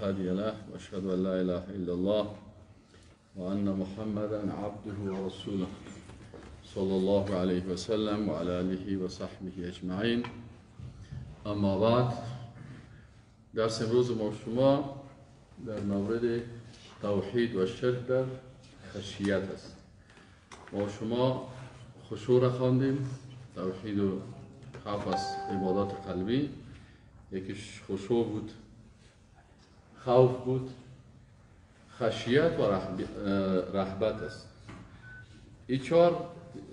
هادي له وأشهد أن لا إله إلا الله وأن محمدا عبده ورسوله صلى الله عليه وسلم وعلى آله وصحبه أجمعين أما بعد درس امروز ما شما در مورد توحید و شرک در خشیت است ما شما خشوع را خواندیم توحید و خوف از عبادات قلبی یکیش خشوع بود خوف بود خشیت و رحبت است این چهار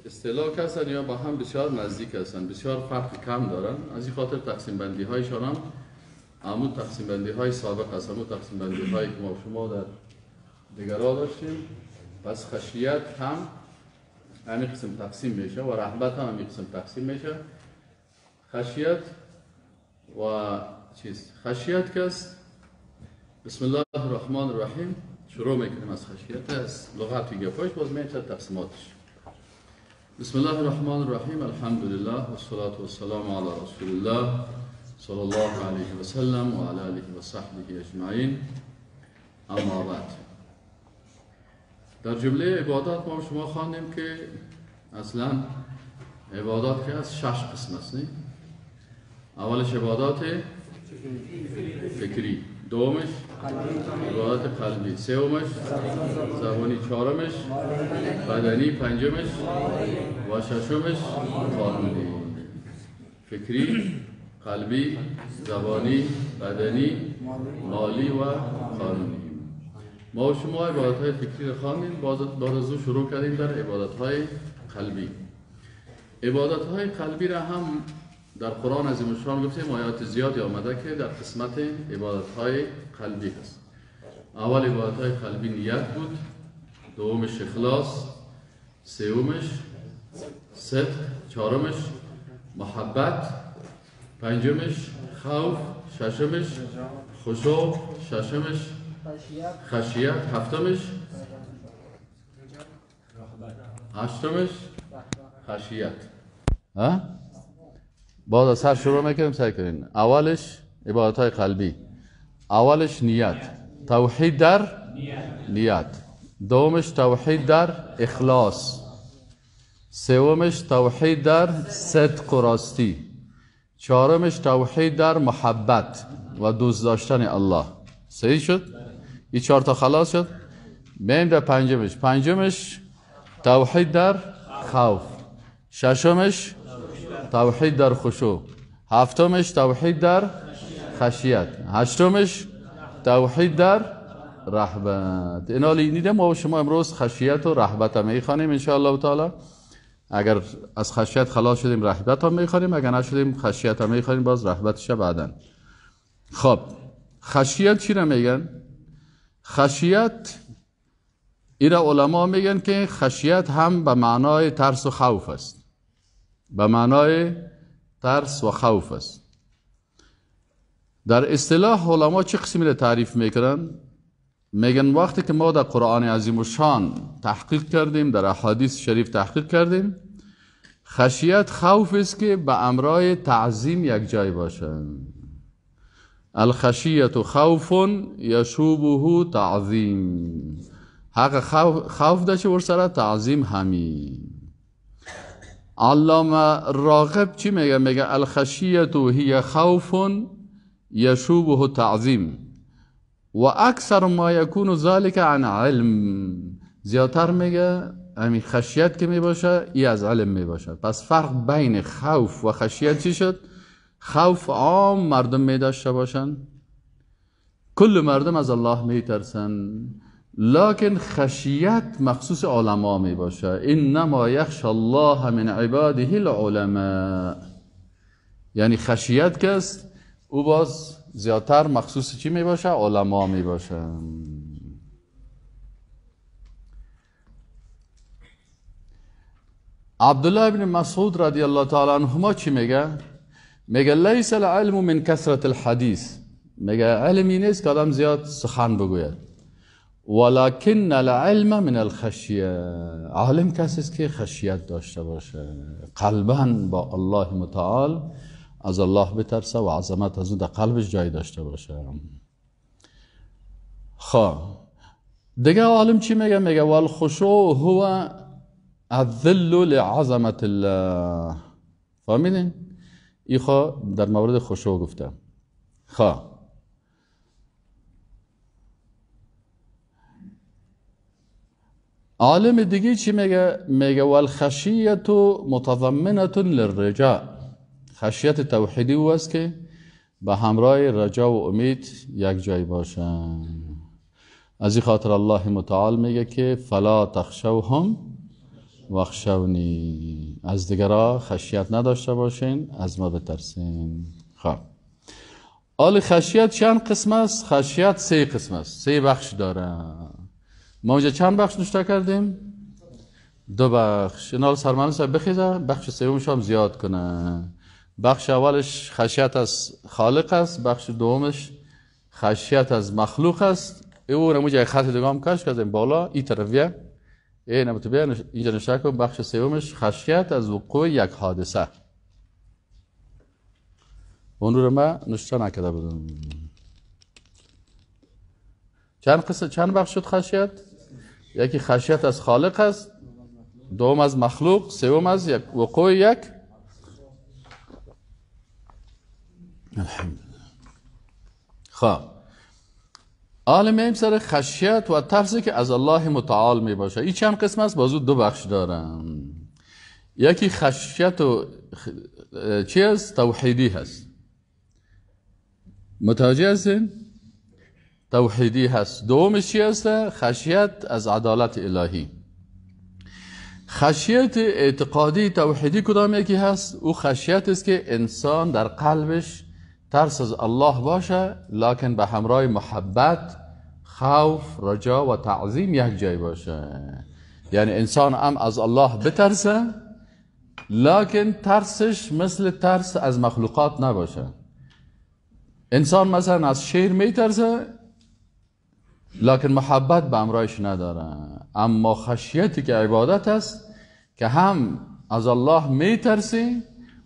اصطلاح هستن یا با هم بسیار نزدیک هستند، بسیار فرق کم دارن از این خاطر تقسیم بندی هایشان هم همون تقسیم بندی های سابق است همون تقسیم بندی هایی که ما شما در دیگر داشتیم پس خشیت هم این قسم تقسیم میشه و رحمت هم همین قسم تقسیم میشه خشیت و چیز خشیت که بسم الله الرحمن الرحیم شروع میکنیم از خشکیت از لغت و گفاش باز میتر تقسیماتش بسم الله الرحمن الرحیم الحمد لله و صلاة و سلام علی رسول الله صلی الله علیه و سلم و علی آله و صحبه اجمعین اما بعد در جمله عبادات ما شما خواندیم که اصلا عبادات که از شش قسم است اولش عبادات فکری دومش عبادت قلبی سومش زبانی چهارمش بدنی پنجمش و ششمش قانونی فکری قلبی زبانی بدنی مالی و قانونی ما و شما عبادت های فکری رو خواندیم بارزو شروع کردیم در عبادت های قلبی عبادت های قلبی را هم در قرآن از شان گفتیم آیات زیادی آمده که در قسمت عبادت قلبی هست اول عبادت های قلبی نیت بود دومش اخلاص سومش صدق چهارمش محبت پنجمش خوف ششمش خشوع ششمش خشیت هفتمش هشتمش خشیت ها؟ باز از سر شروع میکنیم سعی کنین اولش عبادت های قلبی اولش نیت توحید در نیت دومش توحید در اخلاص سومش توحید در صدق و راستی چهارمش توحید در محبت و دوست داشتن الله صحیح شد؟ این چهار تا خلاص شد؟ میم در پنجمش پنجمش توحید در خوف ششمش توحید در خشوع هفتمش توحید در خشیت هشتمش توحید در رحبت اینا لینیده ما و شما امروز خشیت و رحبت هم میخوانیم انشاءالله و تعالی اگر از خشیت خلاص شدیم رحبت هم میخوانیم اگر نشدیم خشیت هم میخوانیم باز رحبتش بعدا خب خشیت چی را میگن؟ خشیت این علما میگن که خشیت هم به معنای ترس و خوف است به معنای ترس و خوف است در اصطلاح علما چه قسمی را تعریف میکنن؟ میگن وقتی که ما در قرآن عظیم و شان تحقیق کردیم در احادیث شریف تحقیق کردیم خشیت خوف است که به امرای تعظیم یک جای باشند الخشیت خوف یشوبه تعظیم حق خوف, خوف تعظیم همین علامه راغب چی میگه میگه الخشیت هی خوف یشوبه تعظیم و اکثر ما یکون ذالک عن علم زیاتر میگه امی خشیت که میباشه ای از علم میباشه پس فرق بین خوف و خشیت چی شد خوف عام مردم داشته باشن کل مردم از الله میترسن لکن خشیت مخصوص علما می باشه انما یخش الله من عباده العلماء یعنی خشیت که است او باز زیادتر مخصوص چی می باشه علما می باشه عبدالله ابن مسعود رضی الله تعالی عنهما چی میگه میگه لیس العلم من کثرت الحدیث میگه علمی نیست که آدم زیاد سخن بگوید ولکن العلم من الخشیه عالم کسی که خشیت داشته باشه قلبا با الله متعال از الله بترسه و عظمت از اون در قلبش جای داشته باشه خواه خب، دیگه عالم چی میگه میگه والخشوع هو الذل لعظمت الله فهمیدین؟ ای خواه در مورد خشوع گفته خواه خب، عالم دیگه چی میگه میگه والخشیت متضمنه للرجاء خشیت توحیدی او است که به همراه رجا و امید یک جای باشن از این خاطر الله متعال میگه که فلا هم وخشونی از دیگرا خشیت نداشته باشین از ما بترسین خب آل خشیت چند قسم است خشیت سه قسم است سه بخش داره ما اونجا چند بخش نوشته کردیم دو بخش اینال سرمان صاحب بخیزه بخش سومش هم زیاد کنه بخش اولش خشیت از خالق است بخش دومش خشیت از مخلوق است او رمو جای خط هم کش کردیم بالا این طرفیه ای نبتو بیا اینجا نشته که بخش سومش خشیت از وقوع یک حادثه اون رو ما نشته نکده بودم چند قصه چند بخش شد خشیت؟ یکی خشیت از خالق است دوم از مخلوق سوم از یک وقوع یک خب آل میم سر خشیت و ترسی که از الله متعال می باشه این چند قسم است بازو دو بخش دارم یکی خشیت و چی است توحیدی هست متوجه هستین توحیدی هست دومش چی هست؟ خشیت از عدالت الهی خشیت اعتقادی توحیدی کدام یکی هست؟ او خشیت است که انسان در قلبش ترس از الله باشه لکن به همراه محبت خوف رجا و تعظیم یک جای باشه یعنی انسان هم از الله بترسه لکن ترسش مثل ترس از مخلوقات نباشه انسان مثلا از شیر میترسه لکن محبت به امرایش نداره اما خشیتی که عبادت است که هم از الله میترسی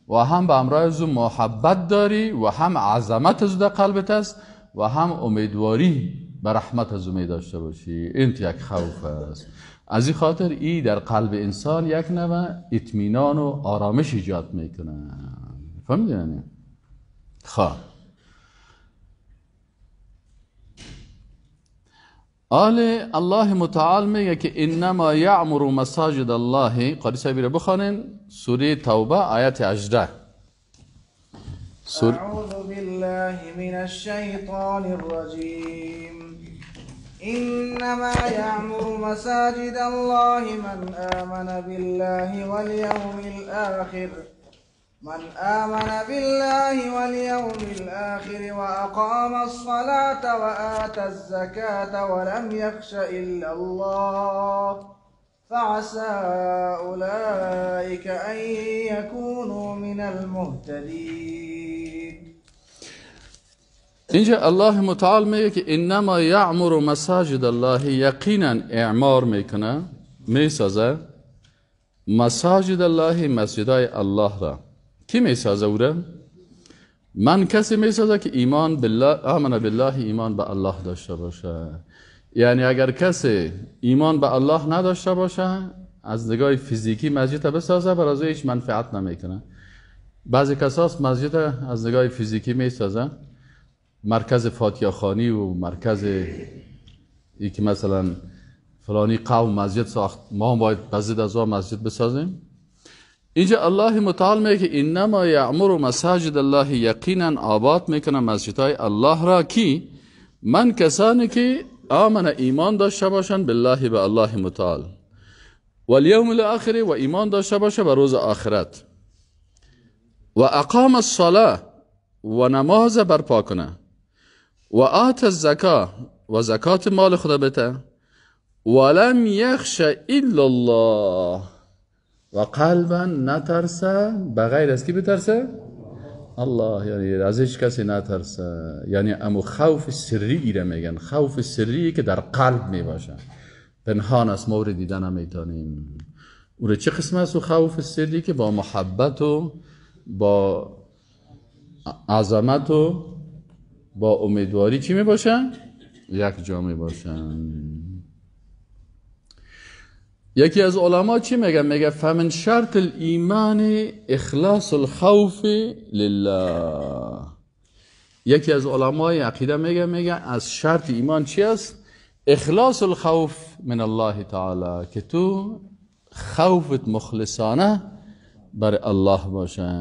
و هم به امرای از محبت داری و هم عظمت از در قلبت است و هم امیدواری به رحمت از می داشته باشی این یک خوف است از این خاطر ای در قلب انسان یک نوع اطمینان و آرامش ایجاد میکنه فهمیدین یعنی؟ خب آله الله متعال میگه که انما یعمر مساجد الله قدس بیر بخونین سوره توبه آیت 18 اعوذ بالله من الشیطان الرجیم انما یعمر مساجد الله من آمن بالله واليوم الاخر من آمن بالله واليوم الآخر وأقام الصلاة وآتى الزكاة ولم يخش إلا الله فعسى أولئك أن يكونوا من المهتدين اینجا الله متعال میگه که انما یعمر مساجد الله یقینا اعمار میکنه میسازه مساجد الله مسجدای الله را کی میسازه او من کسی میسازه که ایمان بالله آمن بالله ایمان به الله داشته باشه یعنی اگر کسی ایمان به الله نداشته باشه از نگاه فیزیکی مسجد بسازه برای هیچ منفعت نمیکنه بعضی کساس مسجد از نگاه فیزیکی میسازه مرکز فاتحه خانی و مرکز یکی مثلا فلانی قوم مسجد ساخت ما هم باید مسجد از آن مسجد بسازیم اینجا الله متعال میگه که انما یعمر مساجد الله یقینا آباد میکنه مسجدهای الله را کی من کسانی که آمن ایمان داشته باشن بالله به الله متعال و الیوم و ایمان داشته باشه به روز آخرت و اقام الصلاه و نماز برپا کنه و آت الزکا و زکات مال خدا بته لم یخش الا الله و قلبا نترسه بغیر از کی بترسه الله یعنی از هیچ کسی نترسه یعنی امو خوف سری ایره میگن خوف سری که در قلب باشه پنهان است ما رو دیدن نمیتانیم او چه قسم است خوف سری که با محبت و با عظمت و با امیدواری چی میباشن؟ یک جا باشن یکی از علما چی میگه میگه فمن شرط ایمان اخلاص الخوف لله یکی از علمای عقیده میگه میگه از شرط ایمان چی است اخلاص الخوف من الله تعالی که تو خوفت مخلصانه بر الله باشه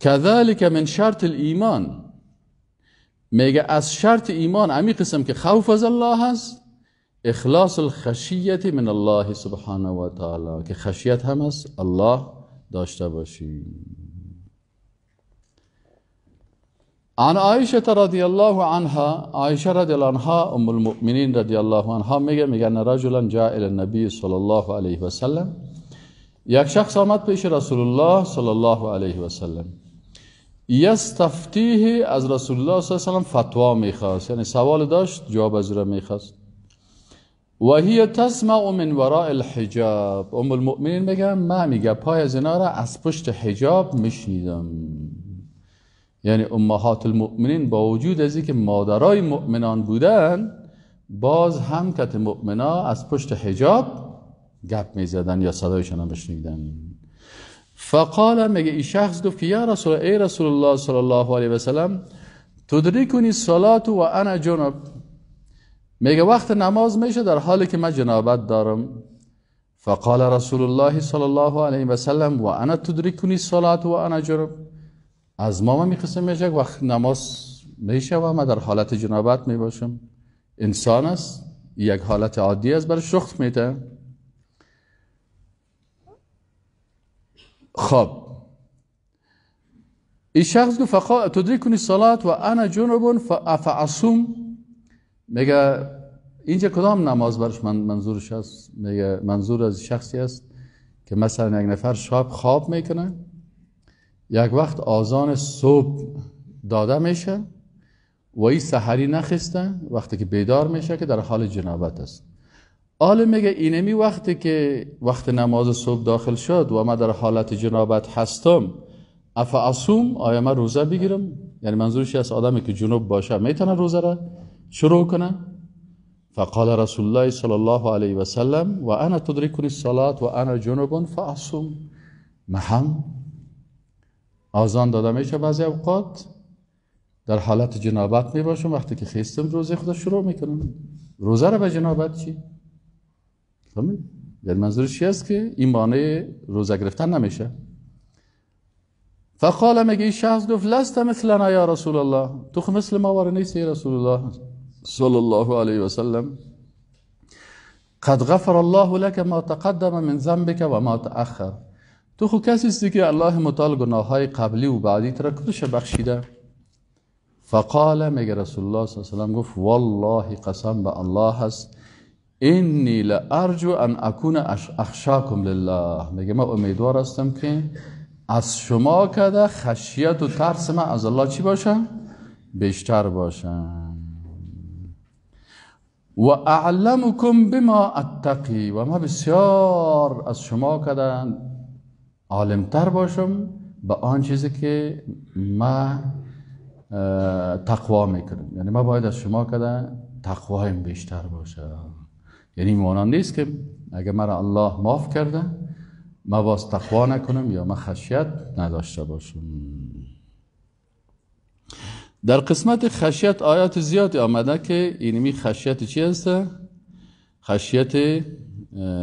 كذلك من شرط الايمان میگه از شرط ایمان امی قسم که خوف از الله هست اخلاص الخشیت من الله سبحانه و تعالی که خشیت هم از الله داشته باشیم عن عایشه رضی الله عنها عایشه رضی الله عنها ام المؤمنین رضی الله عنها میگه میگن رجلا جاء الی النبی صلی الله علیه وسلم یک شخص آمد پیش رسول الله صلی الله علیه و سلم یستفتیه از رسول الله صلی الله علیه و سلم فتوا میخواست یعنی سوال داشت جواب از را میخواست و هی تسمع من وراء الحجاب ام المؤمنین میگم ما میگه پای زنا را از پشت حجاب میشنیدم یعنی امهات المؤمنین با وجود از که مادرای مؤمنان بودن باز هم کت مؤمنا از پشت حجاب گپ میزدن یا صدایشان هم بشنیدن فقال میگه این شخص گفت که یا رسول ای رسول الله صلی الله علیه و سلم تدریکنی صلات و انا جنب میگه وقت نماز میشه در حالی که من جنابت دارم فقال رسول الله صلی الله علیه و سلم و انا تدریکونی صلات و انا جرب از ما می میشه وقت نماز میشه و من در حالت جنابت میباشم انسان است یک حالت عادی است برای شخص میده خب این شخص گفت فقا صلات و انا جنوبون فعصوم میگه اینجا کدام نماز برش منظورش هست میگه منظور از شخصی است که مثلا یک نفر شب خواب میکنه یک وقت آزان صبح داده میشه و این سحری نخسته وقتی که بیدار میشه که در حال جنابت است عالم میگه اینمی وقتی که وقت نماز صبح داخل شد و من در حالت جنابت هستم افعصوم آیا من روزه بگیرم یعنی منظورش از آدمی که جنوب باشه میتونه روزه را شروع کنه فقال رسول الله صلی الله علیه و سلم و انا تدریکون الصلاه و انا جنوب فاصوم محم آزان داده میشه بعضی اوقات در حالت جنابت می وقتی که خیستم روزه خود شروع میکنم روزه رو به جنابت چی؟ فهمید؟ یعنی منظورش چی است که این مانع روزه گرفتن نمیشه فقال میگه این شخص گفت لست مثلنا یا رسول الله تو مثل ما واره نیستی رسول الله صلی الله و وسلم قد غفر الله لك ما تقدم من ذنبك و ما تأخر تو خو کسی که الله متعال گناه های قبلی و بعدی ترکتش بخشیده فقال میگه رسول الله صلی الله علیه وسلم گفت والله قسم به الله هست اینی لارجو ان اکون اخشاکم لله میگه ما امیدوار هستم که از شما کده خشیت و ترس من از الله چی باشم؟ بیشتر باشم و اعلمکم بما اتقی و ما بسیار از شما کدن عالمتر باشم به آن چیزی که ما تقوا میکنم یعنی ما باید از شما کدن تقوایم بیشتر باشه یعنی مانند نیست که اگر مرا الله معاف کرده ما باز تقوا نکنم یا ما خشیت نداشته باشم در قسمت خشیت آیات زیادی آمده که اینمی خشیت چی است؟ خشیت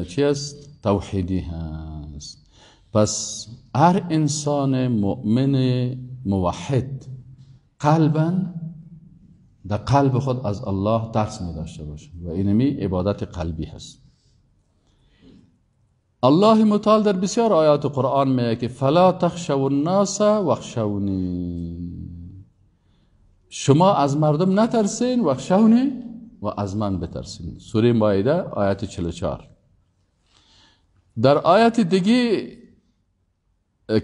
چی است؟ توحیدی هست پس هر انسان مؤمن موحد قلبا در قلب خود از الله ترس می داشته باشه و اینمی عبادت قلبی هست الله مطال در بسیار آیات قرآن میگه که فلا تخشوا الناس وخشونی شما از مردم نترسین و و از من بترسین سوره مایده آیت 44 در آیت دیگی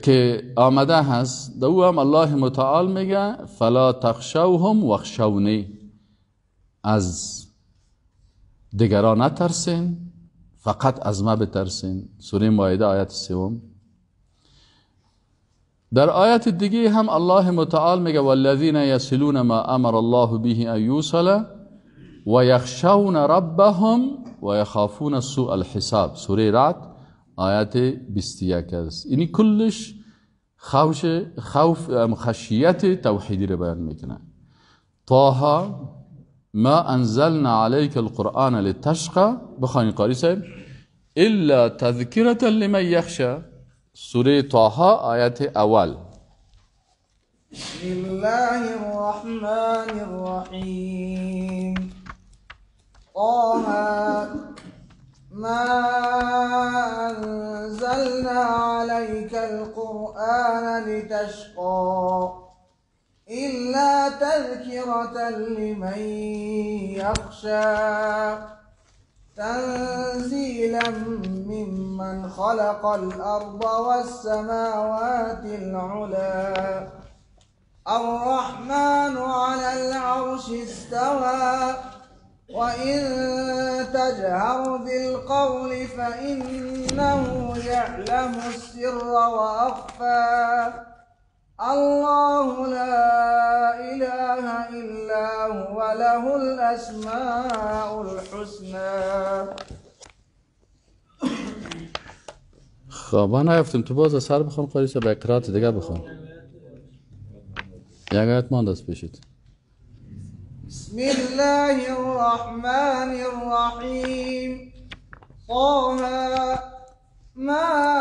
که آمده هست دو هم الله متعال میگه فلا تخشوهم و خشونه از دیگران نترسین فقط از ما بترسین سوره مایده آیت سوم در آیت دیگه هم الله متعال میگه والذین یسلون ما امر الله به ان یوصل و یخشون ربهم و یخافون سوء الحساب سوره رعد آیت 21 است یعنی کلش خوش خوف خشیت توحیدی رو بیان میکنه طه ما انزلنا عليك القرآن لتشقى بخاني قاري سيب إلا تذكرة لمن يخشى سوره طه آية اول بسم الله الرحمن الرحيم طه ما أنزلنا عليك القرآن لتشقى إلا تذكرة لمن يخشى تنزيلا ممن خلق الأرض والسماوات العلا الرحمن على العرش استوى وإن تجهر بالقول فإنه يعلم السر وأخفى الله لا إله إلا هو له الأسماء الحسنى خب أنا هفتم تبوز سر بخون قریسه به اکرات دیگه بخون یک آیت مانده است پیشید بسم الله الرحمن الرحیم طه ما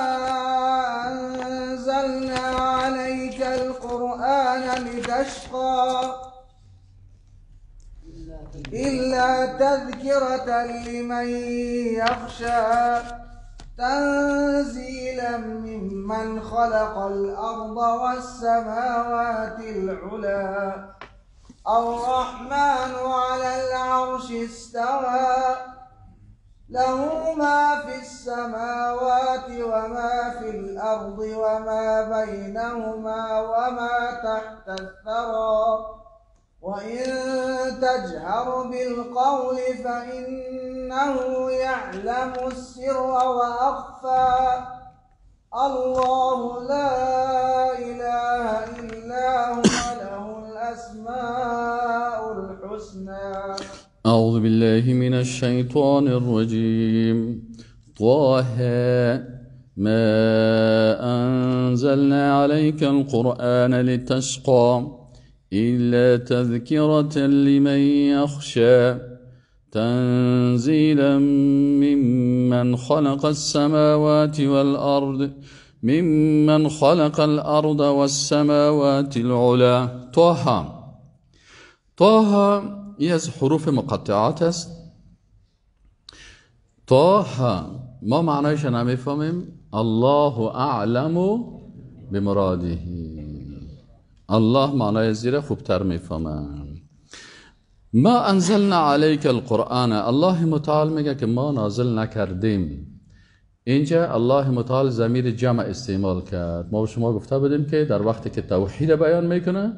أنزلنا عليك القرآن لتشقى إلا تذكرة لمن يخشى تنزيلا ممن خلق الأرض والسماوات العلى الرحمن على العرش استوى له ما في السماوات وما في الأرض وما بينهما وما تحت الثرى وإن تجهر بالقول فإنه يعلم السر وأخفى الله لا إله إلا هو له الأسماء الحسنى أعوذ بالله من الشيطان الرجيم طه ما أنزلنا عليك القرآن لتشقى إلا تذكرة لمن يخشى تنزيلا ممن خلق السماوات والأرض ممن خلق الأرض والسماوات العلى طه طه ای از حروف مقطعات است طه ما معنایش نمیفهمیم الله اعلم بمراده الله معنای زیر خوبتر میفهمم ما انزلنا عليك القرآن الله متعال میگه که ما نازل نکردیم اینجا الله متعال زمیر جمع استعمال کرد ما به شما گفته بودیم که در وقتی که توحید بیان میکنه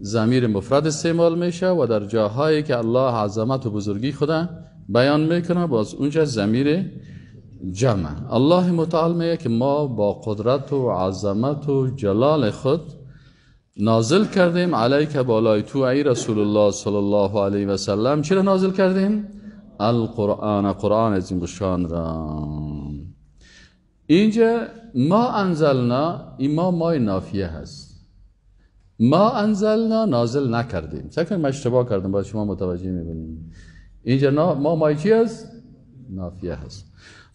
زمیر مفرد استعمال میشه و در جاهایی که الله عظمت و بزرگی خدا بیان میکنه باز اونجا زمیر جمع الله متعال میگه که ما با قدرت و عظمت و جلال خود نازل کردیم علیک بالای تو ای رسول الله صلی الله علیه و سلم چرا نازل کردیم القرآن قرآن از این گشان را اینجا ما انزلنا این ما مای نافیه هست ما انزلنا نازل نکردیم سکر من اشتباه کردم باید شما متوجه میبینیم اینجا ما مای چی هست؟ نافیه هست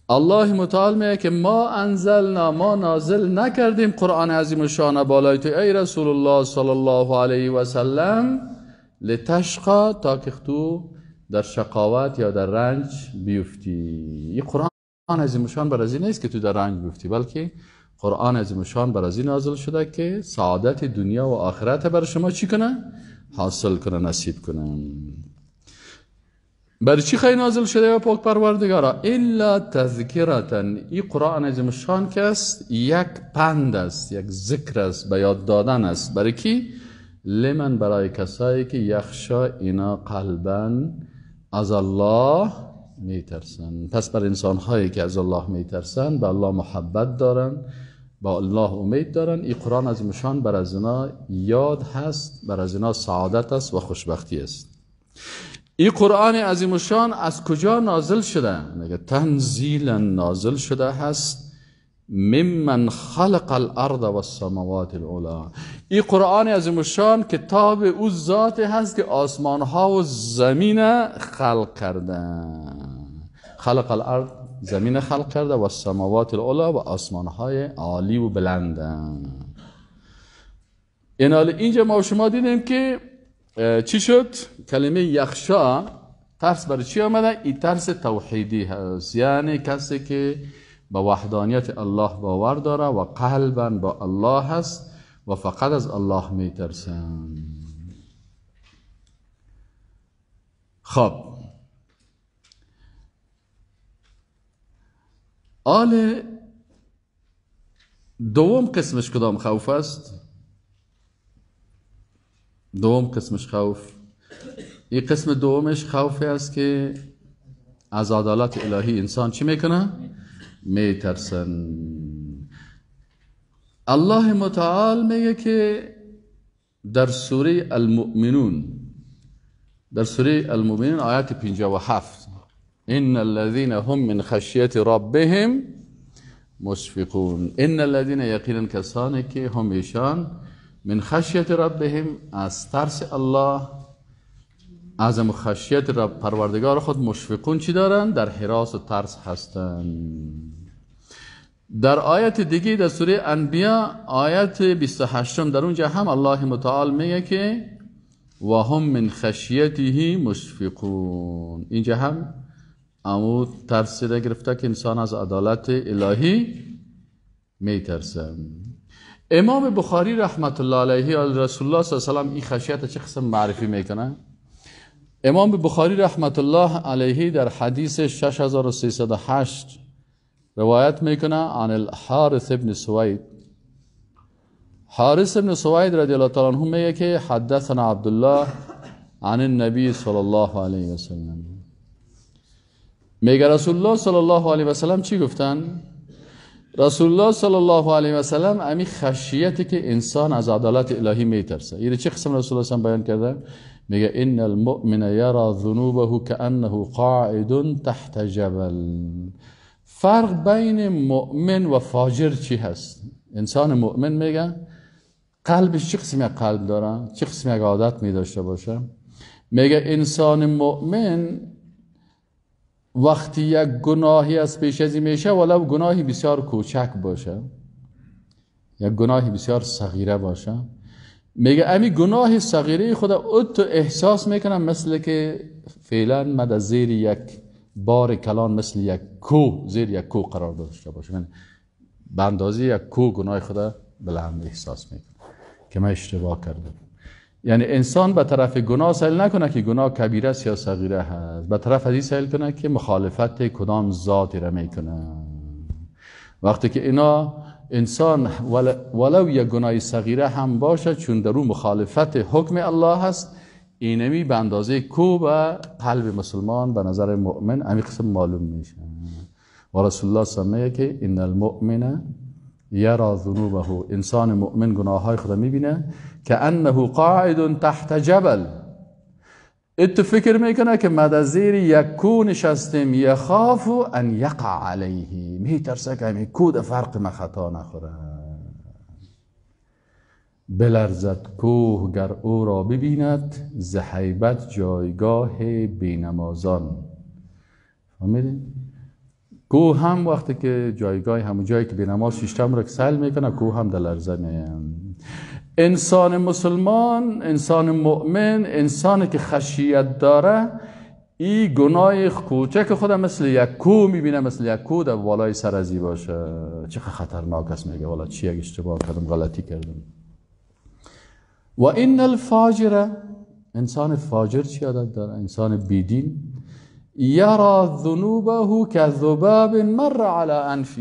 الله متعال میگه که ما انزلنا ما نازل نکردیم قرآن عظیم شان بالای تو ای رسول الله صلی الله علیه و سلم لتشقا تا که تو در شقاوت یا در رنج بیفتی این قرآن عظیم شان بر نیست که تو در رنج بیفتی بلکه قرآن از مشان برای از نازل شده که سعادت دنیا و آخرت بر شما چی کنه؟ حاصل کنه نصیب کنه بر چی خیلی نازل شده یا پاک پروردگارا الا تذکرتن این قرآن از مشان که است یک پند است یک ذکر است به یاد دادن است برای کی؟ لمن برای کسایی که یخشا اینا قلبا از الله میترسن پس بر انسان هایی که از الله میترسن به الله محبت دارن با الله امید دارن این قرآن از مشان بر از اینا یاد هست بر از اینا سعادت است و خوشبختی است این قرآن از مشان از کجا نازل شده؟ میگه تنزیلا نازل شده هست ممن خلق الارض و السماوات العلا این قرآن از مشان کتاب او ذات هست که آسمان ها و زمین خلق کرده خلق الارض زمین خلق کرده و سماوات الالا و آسمانهای عالی و بلندن اینال اینجا ما شما دیدیم که چی شد؟ کلمه یخشا ترس برای چی آمده؟ این ترس توحیدی هست یعنی کسی که به وحدانیت الله باور داره و قلبا با الله هست و فقط از الله میترسم خب آل دوم قسمش کدام خوف است دوم قسمش خوف این قسم دومش خوفی است که از عدالت الهی انسان چی میکنه؟ میترسن الله متعال میگه که در سوره المؤمنون در سوره المؤمنون آیت 57 ان الذین هم من خشیت ربهم مشفقون ان الذین یقینا کسانی که هم ایشان من خشیت ربهم از ترس الله از خشیت رب پروردگار خود مشفقون چی دارن در حراس و ترس هستند در آیت دیگه در سوره انبیا آیت 28 در اونجا هم الله متعال میگه که و هم من خشیتی مشفقون اینجا هم امو ترسی گرفته که انسان از عدالت الهی میترسه امام بخاری رحمت الله علیه و رسول الله صلی الله علیه و این خشیت چه قسم معرفی میکنه امام بخاری رحمت الله علیه در حدیث 6308 روایت میکنه عن الحارث ابن سوید حارث ابن سوید رضی الله تعالی عنه میگه که حدثنا عبدالله عن النبی صلی الله علیه و سلم میگه رسول الله صلی الله علیه و سلم چی گفتن رسول الله صلی الله علیه و سلم امی خشیتی که انسان از عدالت الهی میترسه این یعنی چه قسم رسول الله سلام بیان کرده میگه ان المؤمن یرا ذنوبه کانه قاعد تحت جبل فرق بین مؤمن و فاجر چی هست انسان مؤمن میگه قلبش چه قسمی قلب داره چه قسمی عادت می باشه میگه انسان مؤمن وقتی یک گناهی از پیش ازی میشه ولو گناهی بسیار کوچک باشه یک گناهی بسیار صغیره باشه میگه امی گناهی صغیره خود اوت احساس میکنم مثل که فعلا من در زیر یک بار کلان مثل یک کو زیر یک کو قرار داشته باشه من یعنی به یک کو گناه خود بلند احساس میکنم که من اشتباه کردم یعنی انسان به طرف گناه سیل نکنه که گناه کبیره است یا صغیره هست به طرف از این سیل کنه که مخالفت کدام ذاتی را میکنه وقتی که اینا انسان ولو یک گناه صغیره هم باشد چون در مخالفت حکم الله هست اینمی به اندازه کو و قلب مسلمان به نظر مؤمن امی قسم معلوم میشه و رسول الله سمیه که ان المؤمن یرا ذنوبه انسان مؤمن گناه های خود میبینه که انه قاعد تحت جبل ات فکر میکنه که مد زیر یک کو نشستیم یخاف ان یقع علیه میترسه که همی کو فرق ما خطا نخوره بلرزد کوه گر او را ببیند زحیبت جایگاه بینمازان فهمیدین؟ کوه هم وقتی که جایگاه همون جایی که بینماز شیشتم را که سل میکنه کوه هم در لرزه انسان مسلمان انسان مؤمن انسانی که خشیت داره ای گناه کوچک خودم مثل یک کو میبینه مثل یک کو در والای سر باشه چه خطرناک است میگه والا چی اگه اشتباه کردم غلطی کردم و این الفاجر انسان فاجر چی عادت داره انسان بیدین یرا ذنوبه که ذباب مر علی انفه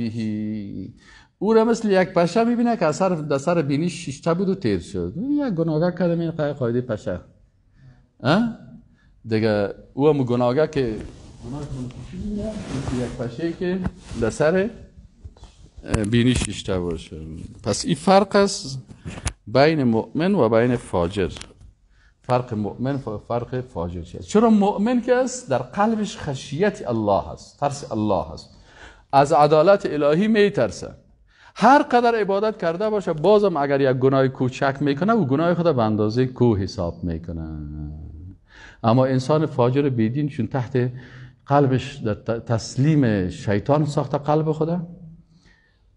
او را مثل یک پشه میبینه که اثر در سر بینی شیشته بود و تیر شد یک گناهگاه کرده این قایده پشه دیگه او هم که یک پشه که در سر بینی شیشته باشه پس این فرق است بین مؤمن و بین فاجر فرق مؤمن و فرق فاجر شد چرا مؤمن که است در قلبش خشیت الله هست ترس الله هست از عدالت الهی میترسه هر قدر عبادت کرده باشه بازم اگر یک گناه کوچک میکنه او گناه خود به اندازه کوه حساب میکنه اما انسان فاجر بیدین چون تحت قلبش در تسلیم شیطان ساخته قلب خدا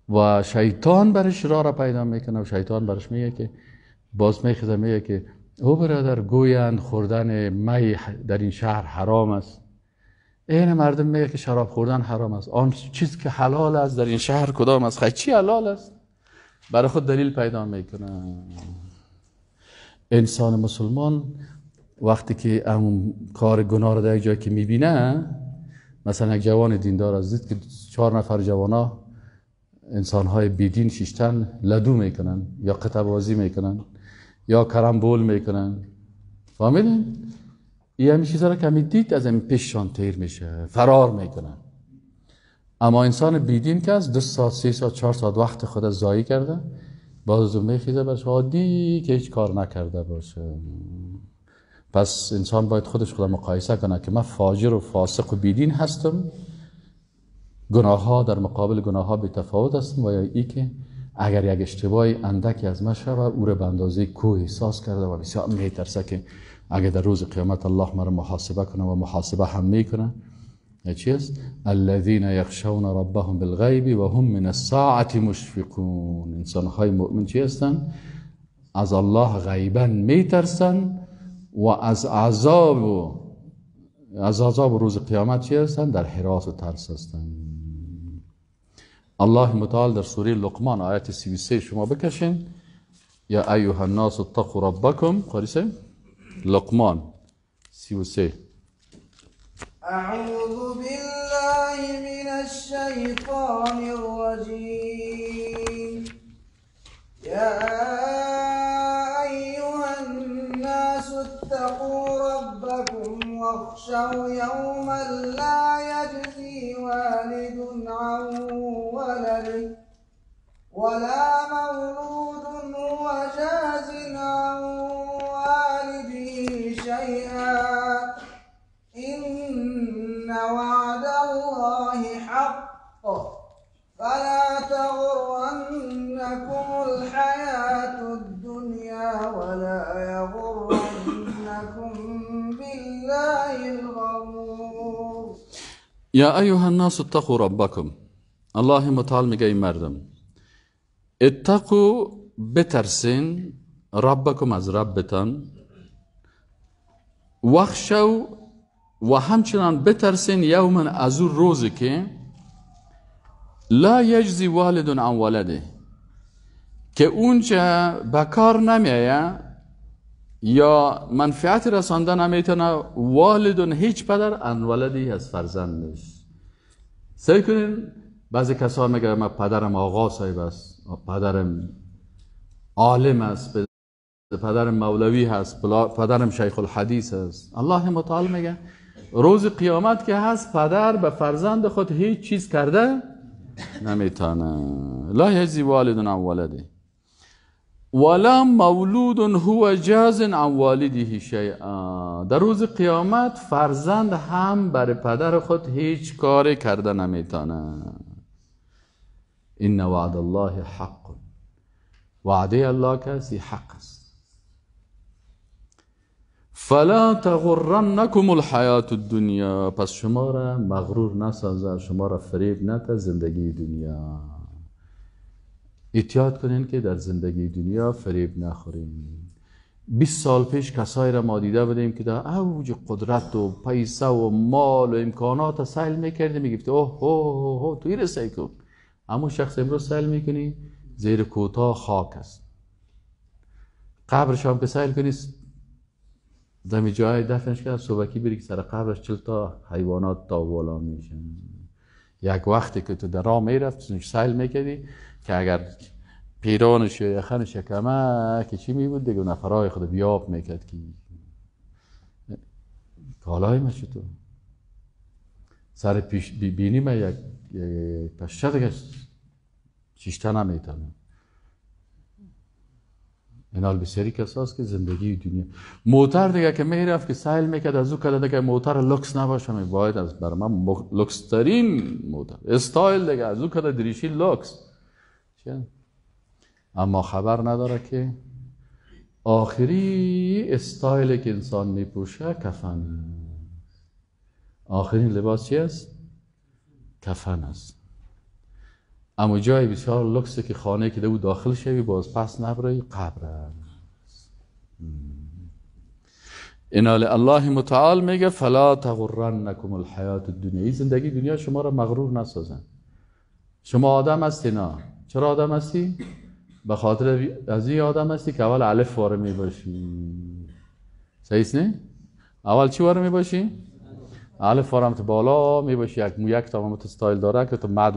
و شیطان برش را را پیدا میکنه و شیطان برش میگه که باز میخیزه میگه که او برادر گویند خوردن می در این شهر حرام است عین مردم میگه که شراب خوردن حرام است آن چیز که حلال است در این شهر کدام است خیلی چی حلال است برای خود دلیل پیدا میکنه انسان مسلمان وقتی که اون کار گناه رو در یک جایی که میبینه مثلا یک جوان دیندار از دید که چهار نفر ها انسان های بیدین شیشتن لدو میکنن یا قطبازی میکنن یا کرم بول میکنن فهمیدین؟ این همین چیزا رو کمی دید از این پیششان تیر میشه فرار میکنن اما انسان بیدین که از دو ساعت سی ساعت چهار ساعت وقت خود زایی کرده باز میخیزه برش عادی که هیچ کار نکرده باشه پس انسان باید خودش خدا مقایسه کنه که من فاجر و فاسق و بیدین هستم گناه ها در مقابل گناه ها به تفاوت هستم و یا ای که اگر یک اشتباهی اندکی از من و او رو به اندازه کوه احساس کرده و بسیار میترسه که اگه در روز قیامت الله ما رو محاسبه کنه و محاسبه هم میکنه چیست الذين يخشون ربهم بالغیب و هم من الساعه مشفقون انسان های مؤمن چی هستن؟ از الله غیبا میترسن و از عذاب و از عذاب و روز قیامت چی هستن؟ در حراس و ترس هستن الله متعال در سوره لقمان آیت 33 شما بکشین یا ایها الناس اتقوا ربکم قریسه لقمان سي وسي أعوذ بالله من الشيطان الرجيم يا أيها الناس اتقوا ربكم واخشوا يوما لا يجزي والد عن ولده ولا مولود تغرنكم الحياة الدنيا ولا يغرنكم بالله الغرور يا أيها الناس اتقوا ربكم الله متعال مجاي مردم اتقوا بترسين ربكم از ربتان وخشو و همچنان بترسین یوما از اون روزی که لا یجزی والد عن ولده که اونچه به کار نمیایه یا منفعت رسانده نمیتونه والدون هیچ پدر ان ولدی از فرزند نیست سعی کنین بعضی کسا میگه من پدرم آقا صاحب است پدرم عالم است پدرم مولوی هست پدرم شیخ الحدیث هست الله متعال میگه روز قیامت که هست پدر به فرزند خود هیچ چیز کرده نمیتانه لا یجزی والد عن ولده ولا مولود هو جاز عن والده شیئا در روز قیامت فرزند هم بر پدر خود هیچ کاری کرده نمیتانه این وعد الله حق وعده الله کسی حق است فلا تغرنکم الحیات الدنیا پس شما را مغرور نسازه شما را فریب نده زندگی دنیا احتیاط کنین که در زندگی دنیا فریب نخورین 20 سال پیش کسایی را ما دیده بودیم که در اوج قدرت و پیسه و مال و امکانات سیل میکرده میگفته اوه اوه اوه توی رسه کن اما شخص امروز سیل میکنی زیر کوتا خاک است قبرش هم که سیل کنی دمی جای دفنش کرد صبحکی بری که سر قبرش چل تا حیوانات تا میشن یک وقتی که تو در راه میرفت سیل میکردی که اگر پیرانش یا یخنش کمه که چی میبود، دیگه نفرای خود بیاب میکرد که کالای ما تو سر پیش بینی ما یک پشت که چیشتا منال بسیاری کساست که زندگی دنیا موتر دیگه که میرفت که سیل میکرد از او کده دیگه موتر لکس نباشه باید از برما من مخ... ترین موتر استایل دیگه از او کده دریشی لکس اما خبر نداره که آخری استایل که انسان میپوشه کفن آخرین لباس چی کفن است اما جای بسیار لکسه که خانه که او داخل شوی باز پس نبرای قبر است الله متعال میگه فلا نکم الحیات الدنیا زندگی دنیا شما را مغرور نسازن شما آدم هستی نه چرا آدم هستی به خاطر از این آدم هستی که اول الف واره می باشی صحیح نه اول چی واره می باشی الف واره تو بالا می باشی یک مو یک تا استایل داره که تو مد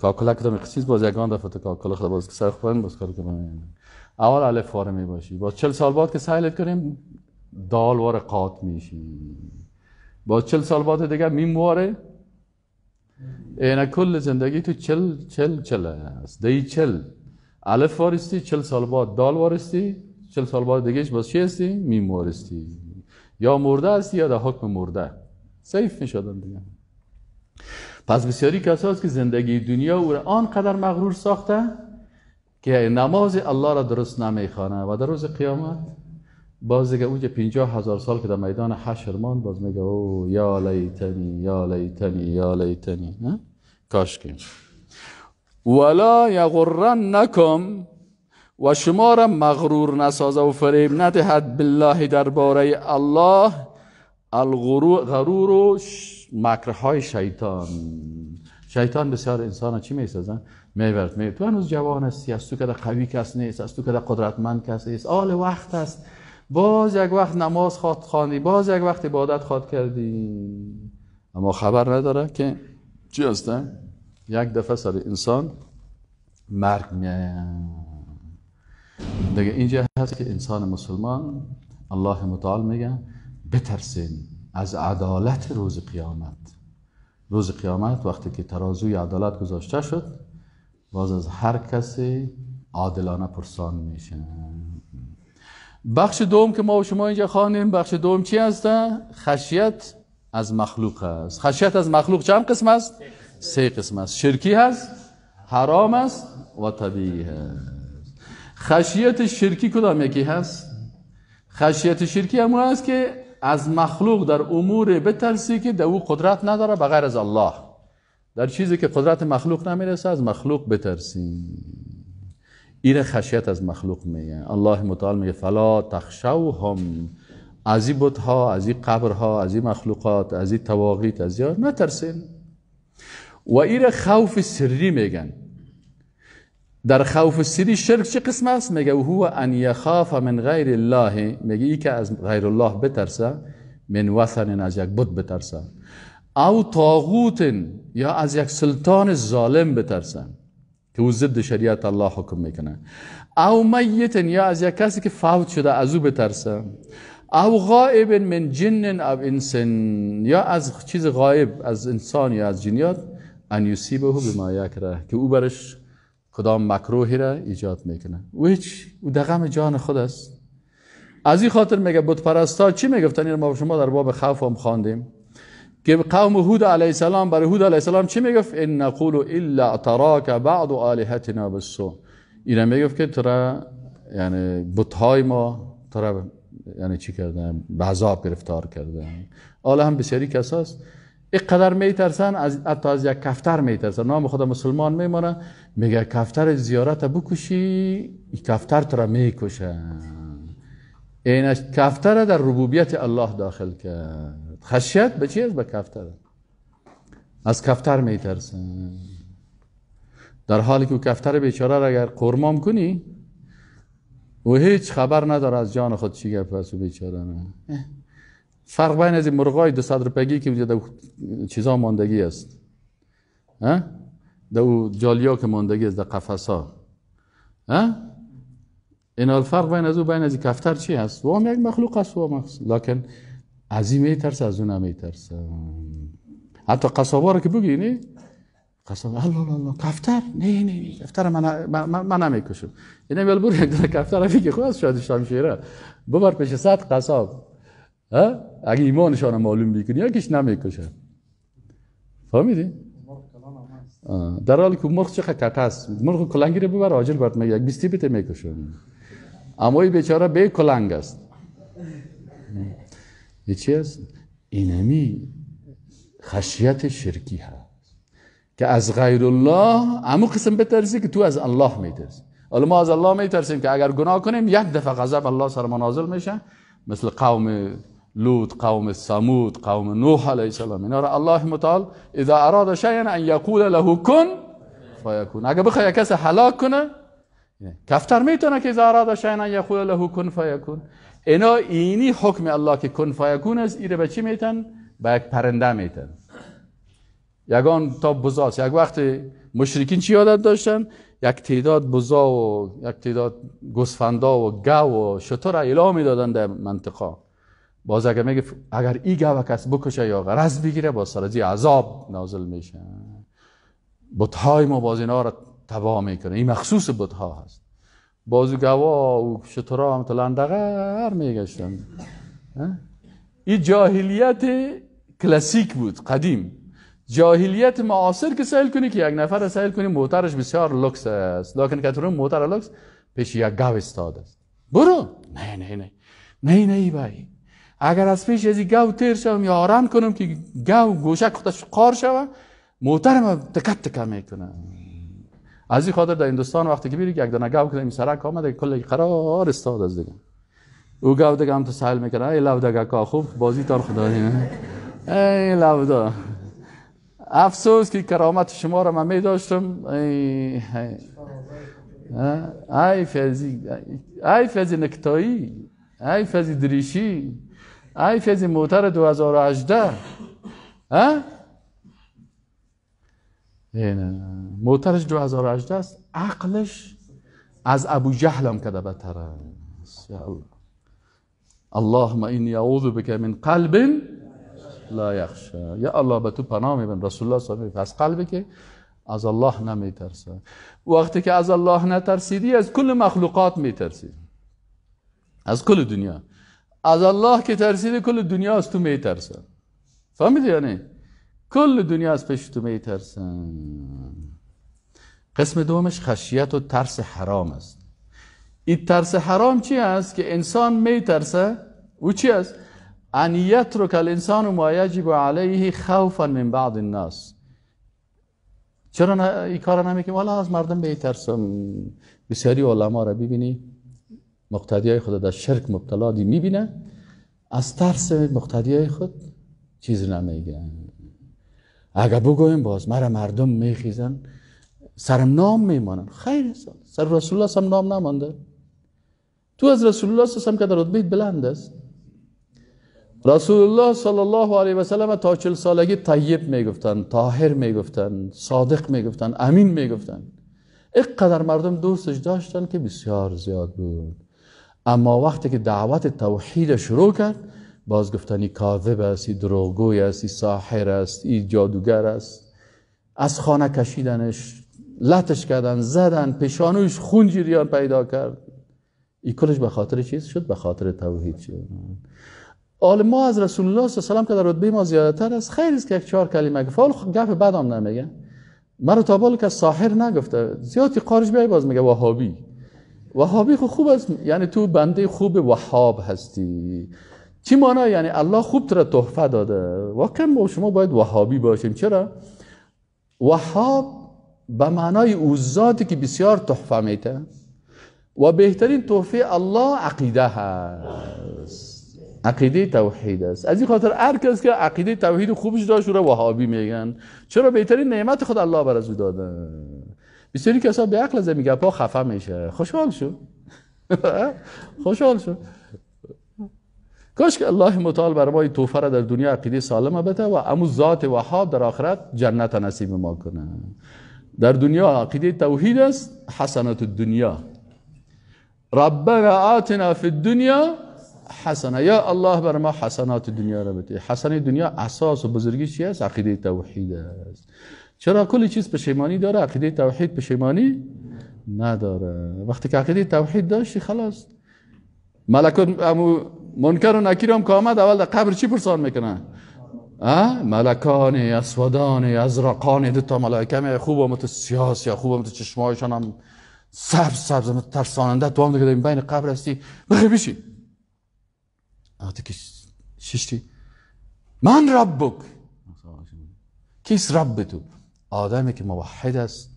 کاکلک رو باز بازیگان دفتر کاکلخ خدا باز سر خورن باز کار کنم اول الف فاره میباشی باز چل سال بعد که سهلت کنیم دال واره قات میشی باز چل سال بعد دیگه میم واره این کل زندگی تو چل چل چل است دی چل الف وارستی چل سال بعد دال وارستی چل سال بعد دیگهش باز چی هستی میم وارستی یا مرده هستی یا در حکم مرده سیف شدن دیگه پس بسیاری کساست که زندگی دنیا او را آنقدر مغرور ساخته که نماز الله را درست نمیخوانه و در روز قیامت باز دیگه اونجا پینجا هزار سال که در میدان حشر ماند باز میگه او یا لیتنی یا لیتنی یا لیتنی کاش که ولا یغرن نکم و شما را مغرور نسازه و فریب ندهد بالله درباره الله الغرور غرور مکرهای شیطان شیطان بسیار انسان چی میسازن میورد می تو هنوز جوان هستی از تو کده قوی کس نیست از تو کده قدرتمند کس نیست آل وقت است باز یک وقت نماز خواد خانی باز یک وقت عبادت خواد کردی اما خبر نداره که چی هستن یک دفعه سر انسان مرگ میاد دیگه اینجا هست که انسان مسلمان الله متعال میگه بترسین از عدالت روز قیامت روز قیامت وقتی که ترازوی عدالت گذاشته شد باز از هر کسی عادلانه پرسان میشه بخش دوم که ما و شما اینجا خوانیم بخش دوم چی هست؟ خشیت از مخلوق است خشیت از مخلوق چند قسم است؟ سه قسم است شرکی هست حرام است و طبیعی هست خشیت شرکی کدام یکی هست؟ خشیت شرکی همون است که از مخلوق در امور بترسی که در او قدرت نداره بغیر از الله در چیزی که قدرت مخلوق نمیرسه از مخلوق بترسی این خشیت از مخلوق میگه الله متعال میگه فلا تخشوهم از این ها از این قبرها از این مخلوقات از این تواقیت از یا نترسین و این خوف سری میگن در خوف سری شرک چه قسم است میگه هو ان یخاف من غیر الله میگه ای که از غیر الله بترسه من وثن از یک بت بترسه او طاغوت یا از یک سلطان ظالم بترسه که او ضد شریعت الله حکم میکنه او میت یا از یک کسی که فوت شده از او بترسه او غائب من جن او انسن یا از چیز غائب از انسان یا از جنیات ان یصیبه بما یکره که او برش کدام مکروهی را ایجاد میکنه و هیچ او دغم جان خود است از این خاطر میگه بت پرستا چی میگفتن این یعنی ما شما در باب خوف هم خواندیم که قوم هود علیه السلام برای هود علیه السلام چی میگفت ان نقول الا تراک بعض الهتنا این اینا میگفت که ترا یعنی بت ما ترا یعنی چی کردن به عذاب گرفتار کردن حالا هم بسیاری کساست اینقدر میترسن از حتی از یک کفتر میترسن نام خدا مسلمان میمانه میگه کفتر زیارت بکشی کفتر ترا میکشه اینش کفتر در ربوبیت الله داخل کرد خشیت به چی از به کفتر از کفتر میترسه در حالی که کفتر بیچاره اگر قرمام کنی او هیچ خبر نداره از جان خود چی گفت پس بیچاره نه فرق بین از مرغای 200 روپگی که در چیزا ماندگی است ها دو جالیا که ماندگی از قفص ها این الفرق بین از او بین از کفتر چی هست و هم یک مخلوق است و هست لیکن از این میترس از اون میترسه حتی قصابا رو که بگی نه قصاب الله الله الله کفتر نه نه کفتر من من, من کشم این میل بر یک در کفتر که خود شاید شیره ببر پیش صد قصاب اگه ایمانشان معلوم بیکنی یکیش نمیکشه فهمیدی در حالی که مرغ چقدر کت است مرغ کلنگی رو ببر آجل برد میگه یک بیستی بده میکشون اما این بیچاره به کلنگ است یه چی است اینمی خشیت شرکی هست که از غیر الله امو قسم بترسی که تو از الله میترسی حالا ما از الله میترسیم که اگر گناه کنیم یک دفعه غضب الله سر ما نازل میشه مثل قوم لوط قوم سمود قوم نوح علیه السلام اینا را الله متعال اذا اراد شیئا ان یقول له کن فیکون اگه بخواد کسی هلاک کنه یعنی کفتر میتونه که اذا اراد شیئا ان یقول له کن فیکون اینا اینی حکم الله که کن فیکون است ایره به چی میتن به یک پرنده میتن یگان تا بزاست یک وقت مشرکین چی عادت داشتن یک تعداد بزا و یک تعداد گوسفندا و گاو و شتر اعلام میدادن در منطقه باز اگر میگه اگر ای گوه کس بکشه یا غرز بگیره با سرزی عذاب نازل میشه های ما باز اینا را تباه میکنه این مخصوص ها هست باز گوا و شطرا هم هر میگشتن این جاهلیت کلاسیک بود قدیم جاهلیت معاصر که سهل کنی که یک نفر سهل کنی موترش بسیار لکس است لیکن ترون موتر لکس پیش یک گوه استاد است برو نه نه نه نه نه بایی اگر از پیش ازی گاو تیر شوم یا آرام کنم که گاو گوشک خودش قار شوه محترم تکت تکه میکنه از این خاطر در هندوستان وقتی که بیرید یک دانه گاو که سرک آمده کل قرار استاد از دیگه او گاو دیگه هم تو سهل میکنه ای لودگه که خوب بازی تان خدا ای لودا افسوس که کرامت شما رو من می داشتم ای ای ای فیزی نکتایی ای فیزی دریشی ای فیزی موتر 2018 ها؟ موترش 2018 است عقلش از ابو جهل هم کده بدتر است الله اللهم این اعوذ بک من قلب لا یخشا یا الله به تو پناه میبین رسول الله صلی الله علیه از قلبی که از الله نمیترسه وقتی که از الله نترسیدی از کل مخلوقات میترسی از کل دنیا از الله که ترسیده کل دنیا از تو میترسن فهمیدی یعنی کل دنیا از پیش تو میترسن قسم دومش خشیت و ترس حرام است این ترس حرام چی است که انسان میترسه او چی است رو یترک انسان ما یجب علیه خوفا من بعض الناس چرا این کار نمیکنیم والا از مردم میترسم بسیاری علما را ببینی مقتدی های خود در شرک مبتلا دی میبینه از ترس مقتدی های خود چیز نمیگن اگر بگویم باز مرا مردم میخیزن سرم نام میمانن خیر سال سر رسول الله هم نام نمانده تو از رسول الله هم که در رتبه بلند است رسول الله صلی الله علیه و سلم تا چل سالگی طیب میگفتن طاهر میگفتن صادق میگفتن امین میگفتن اینقدر مردم دوستش داشتن که بسیار زیاد بود اما وقتی که دعوت توحید شروع کرد باز گفتنی کاذب است دروغگوی است ساحر است ای جادوگر است از خانه کشیدنش لطش کردن زدن پشانوش خون جریان پیدا کرد ای کلش به خاطر چیز شد به خاطر توحید شد آل ما از رسول الله صلی الله علیه و که در رتبه ما زیادتر است خیلی است که یک چهار کلمه گفت گف خب گپ بدام نمیگه مرا تا که ساحر نگفته زیادی قارش بیای باز میگه وهابی وهابی خوب است یعنی تو بنده خوب وهاب هستی چی مانا یعنی الله خوب تر تحفه داده واقعا با شما باید وهابی باشیم چرا وهاب به معنای او ذاتی که بسیار تحفه میده و بهترین تحفه الله عقیده هست عقیده توحید است از این خاطر هر کس که عقیده توحید خوبش داشت او وهابی میگن چرا بهترین نعمت خود الله بر از داده بسیاری کسا به عقل میگه پا خفه میشه خوشحال شو خوشحال شو کاش که الله متعال بر ما این را در دنیا عقیده سالمه بده و امو ذات وهاب در آخرت جنت نصیب ما کنه در دنیا عقیده توحید است حسنات دنیا. ربنا آتنا فی الدنیا حسنه یا الله بر ما حسنات دنیا را بده حسنه دنیا اساس و بزرگی چی است عقیده توحید است چرا کل چیز پشیمانی داره عقیده توحید پشیمانی نداره وقتی که عقیده توحید داشتی خلاص ملک امو منکر و نکیر هم که آمد اول در قبر چی پرسان میکنن ملکان اسودان ازرقان دو تا ملائکه خوب مت سیاس یا خوب آمد چشمایشان هم سبز سبز ترساننده تو هم دیگه بین قبر هستی بخیر بشی آتی که ششتی من رب بک کیس رب تو آدمی که موحد است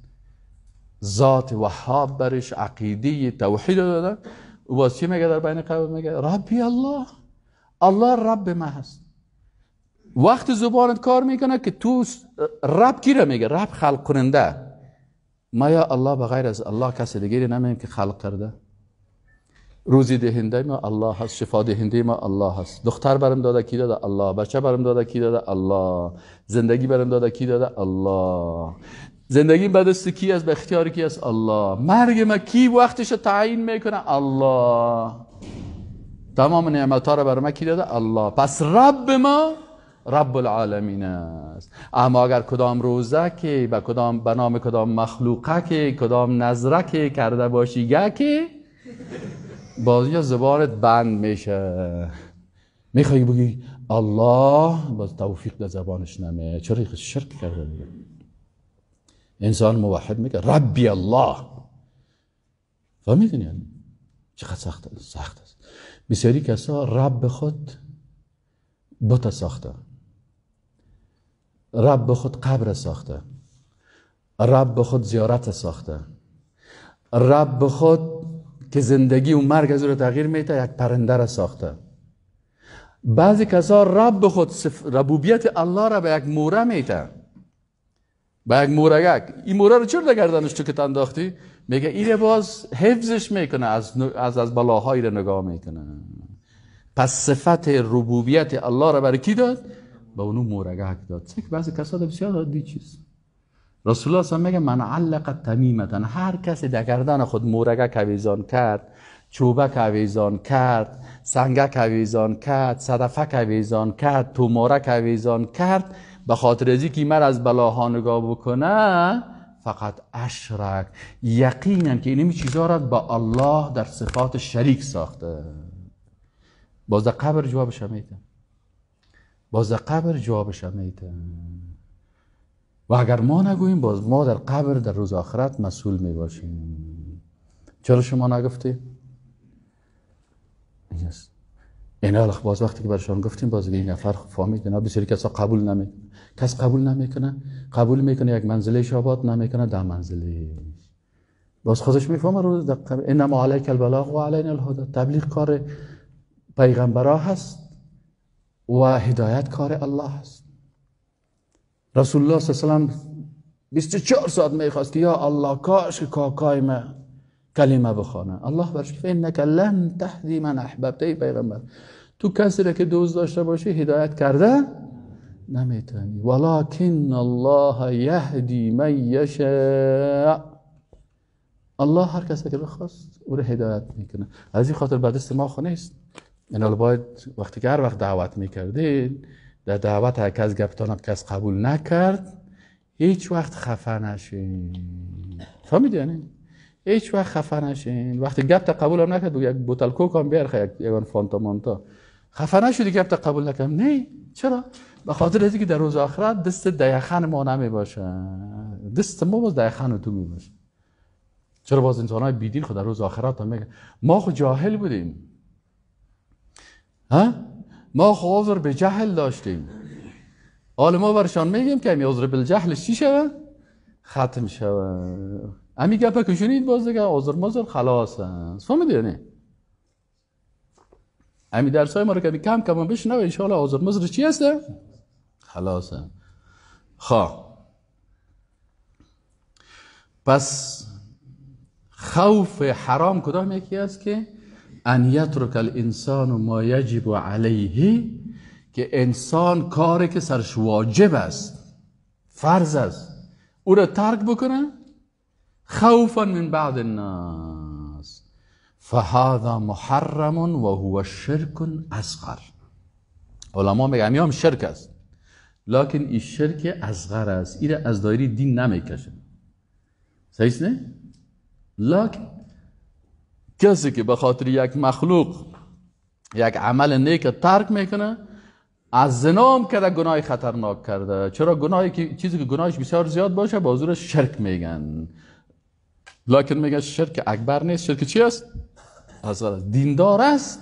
ذات وحاب برش عقیده توحید داده. او باز چی میگه در بین قبل میگه ربی الله الله رب من هست وقت زبانت کار میکنه که تو رب کی را میگه رب خلق کننده ما یا الله بغیر از الله کسی دیگری نمیم که خلق کرده روزی دهنده ما الله هست شفا دهنده ما الله هست دختر برم داده کی داده الله بچه برم داده کی داده الله زندگی برم داده کی داده الله زندگی به دست کی است به اختیار کی است الله مرگ ما کی وقتش تعیین میکنه الله تمام نعمت ها رو بر ما کی داده الله پس رب ما رب العالمین است اما اگر کدام روزه که به کدام به نام کدام مخلوقه که کدام نظره که کرده باشی که بازی اینجا زبانت بند میشه میخوای بگی الله باز توفیق در زبانش نمه چرا شرک کرده انسان موحد میگه ربی الله فهمیدین یعنی چقدر سخت است سخت است بسیاری کسا رب خود بوته ساخته رب خود قبر ساخته رب خود زیارت ساخته رب خود که زندگی و مرگ از او تغییر میده یک پرنده را ساخته بعضی کسا رب خود ربوبیت الله را به یک موره میده به یک مورگک این موره رو چرا گردنش تو که تنداختی؟ میگه این باز حفظش میکنه از از, از بلاهایی رو نگاه میکنه پس صفت ربوبیت الله را برای کی داد به اونو مورگک داد که بعضی کسا بسیار دادی چیز رسول الله صلی میگه من علق تمیمتن هر کسی در گردن خود مورگه کویزان کرد چوبه کویزان کرد سنگه کویزان کرد صدفه کویزان کرد تومارک کویزان کرد به خاطر ازی که من از بلاها نگاه بکنه فقط اشرک یقینم که اینمی چیزها را به الله در صفات شریک ساخته باز قبر جوابش میتن باز قبر جوابش میتن و اگر ما نگوییم باز ما در قبر در روز آخرت مسئول می باشیم چرا شما نگفتی؟ اینه اینا خب باز وقتی که برشان گفتیم باز این نفر خب فهمید اینا بسیاری کسا قبول نمیکنه کس قبول نمیکنه قبول میکنه یک منزله شابات نمیکنه در منزله باز خودش میفهمه رو قبر انما علیک البلاغ و علینا تبلیغ کار پیغمبرا هست و هدایت کار الله هست رسول الله صلی الله علیه و 24 ساعت میخواست که یا الله کاش که کاکای ما کلمه بخوانه الله برش که انک لن تهدی من احببت ای پیغمبر تو کسی را که دوز داشته باشی هدایت کرده نمیتونی ولکن الله یهدی من یشاء الله هر کسی که بخواست او را هدایت میکنه از این خاطر بعد دست ما نیست این باید وقتی که هر وقت دعوت میکردین در دعوت هر کس گفتانم کس قبول نکرد هیچ وقت خفه نشین فهمیدی هیچ وقت خفه نشین وقتی گفت قبول هم نکرد یک بوتل کوک هم بیار یک فانتا مانتا خفه نشدی گفت قبول نکرد نه چرا به خاطر که در روز آخرت دست دیخن ما نمی باشه دست ما باز دیخن تو می باشه چرا باز انسان های بیدین خود در روز آخرت هم میگه ما خود جاهل بودیم ها ما عذر به جهل داشتیم حال ما برشان میگیم که امی عذر جهل چی شوه؟ ختم شوه امی گپه که شنید باز دیگه عذر مازر خلاص هست فهمیدی نه؟ امی درس های ما رو کمی کم کم و انشاءالله عذر مازر چی هست؟ خلاص هست خب. پس خوف حرام کدام یکی است که ان یترک الانسان ما یجب علیه که انسان کاری که سرش واجب است فرض است او را ترک بکنه خوفا من بعد الناس فهذا محرم و هو شرک اصغر علما میگن هم شرک است لکن این شرک اصغر است این از دایری دین نمیکشه صحیح نه لکن کسی که به خاطر یک مخلوق یک عمل نیک ترک میکنه از زنا هم کرده گناه خطرناک کرده چرا گناهی که چیزی که گناهش بسیار زیاد باشه به شرک میگن لکن میگن شرک اکبر نیست شرک چی است دیندار است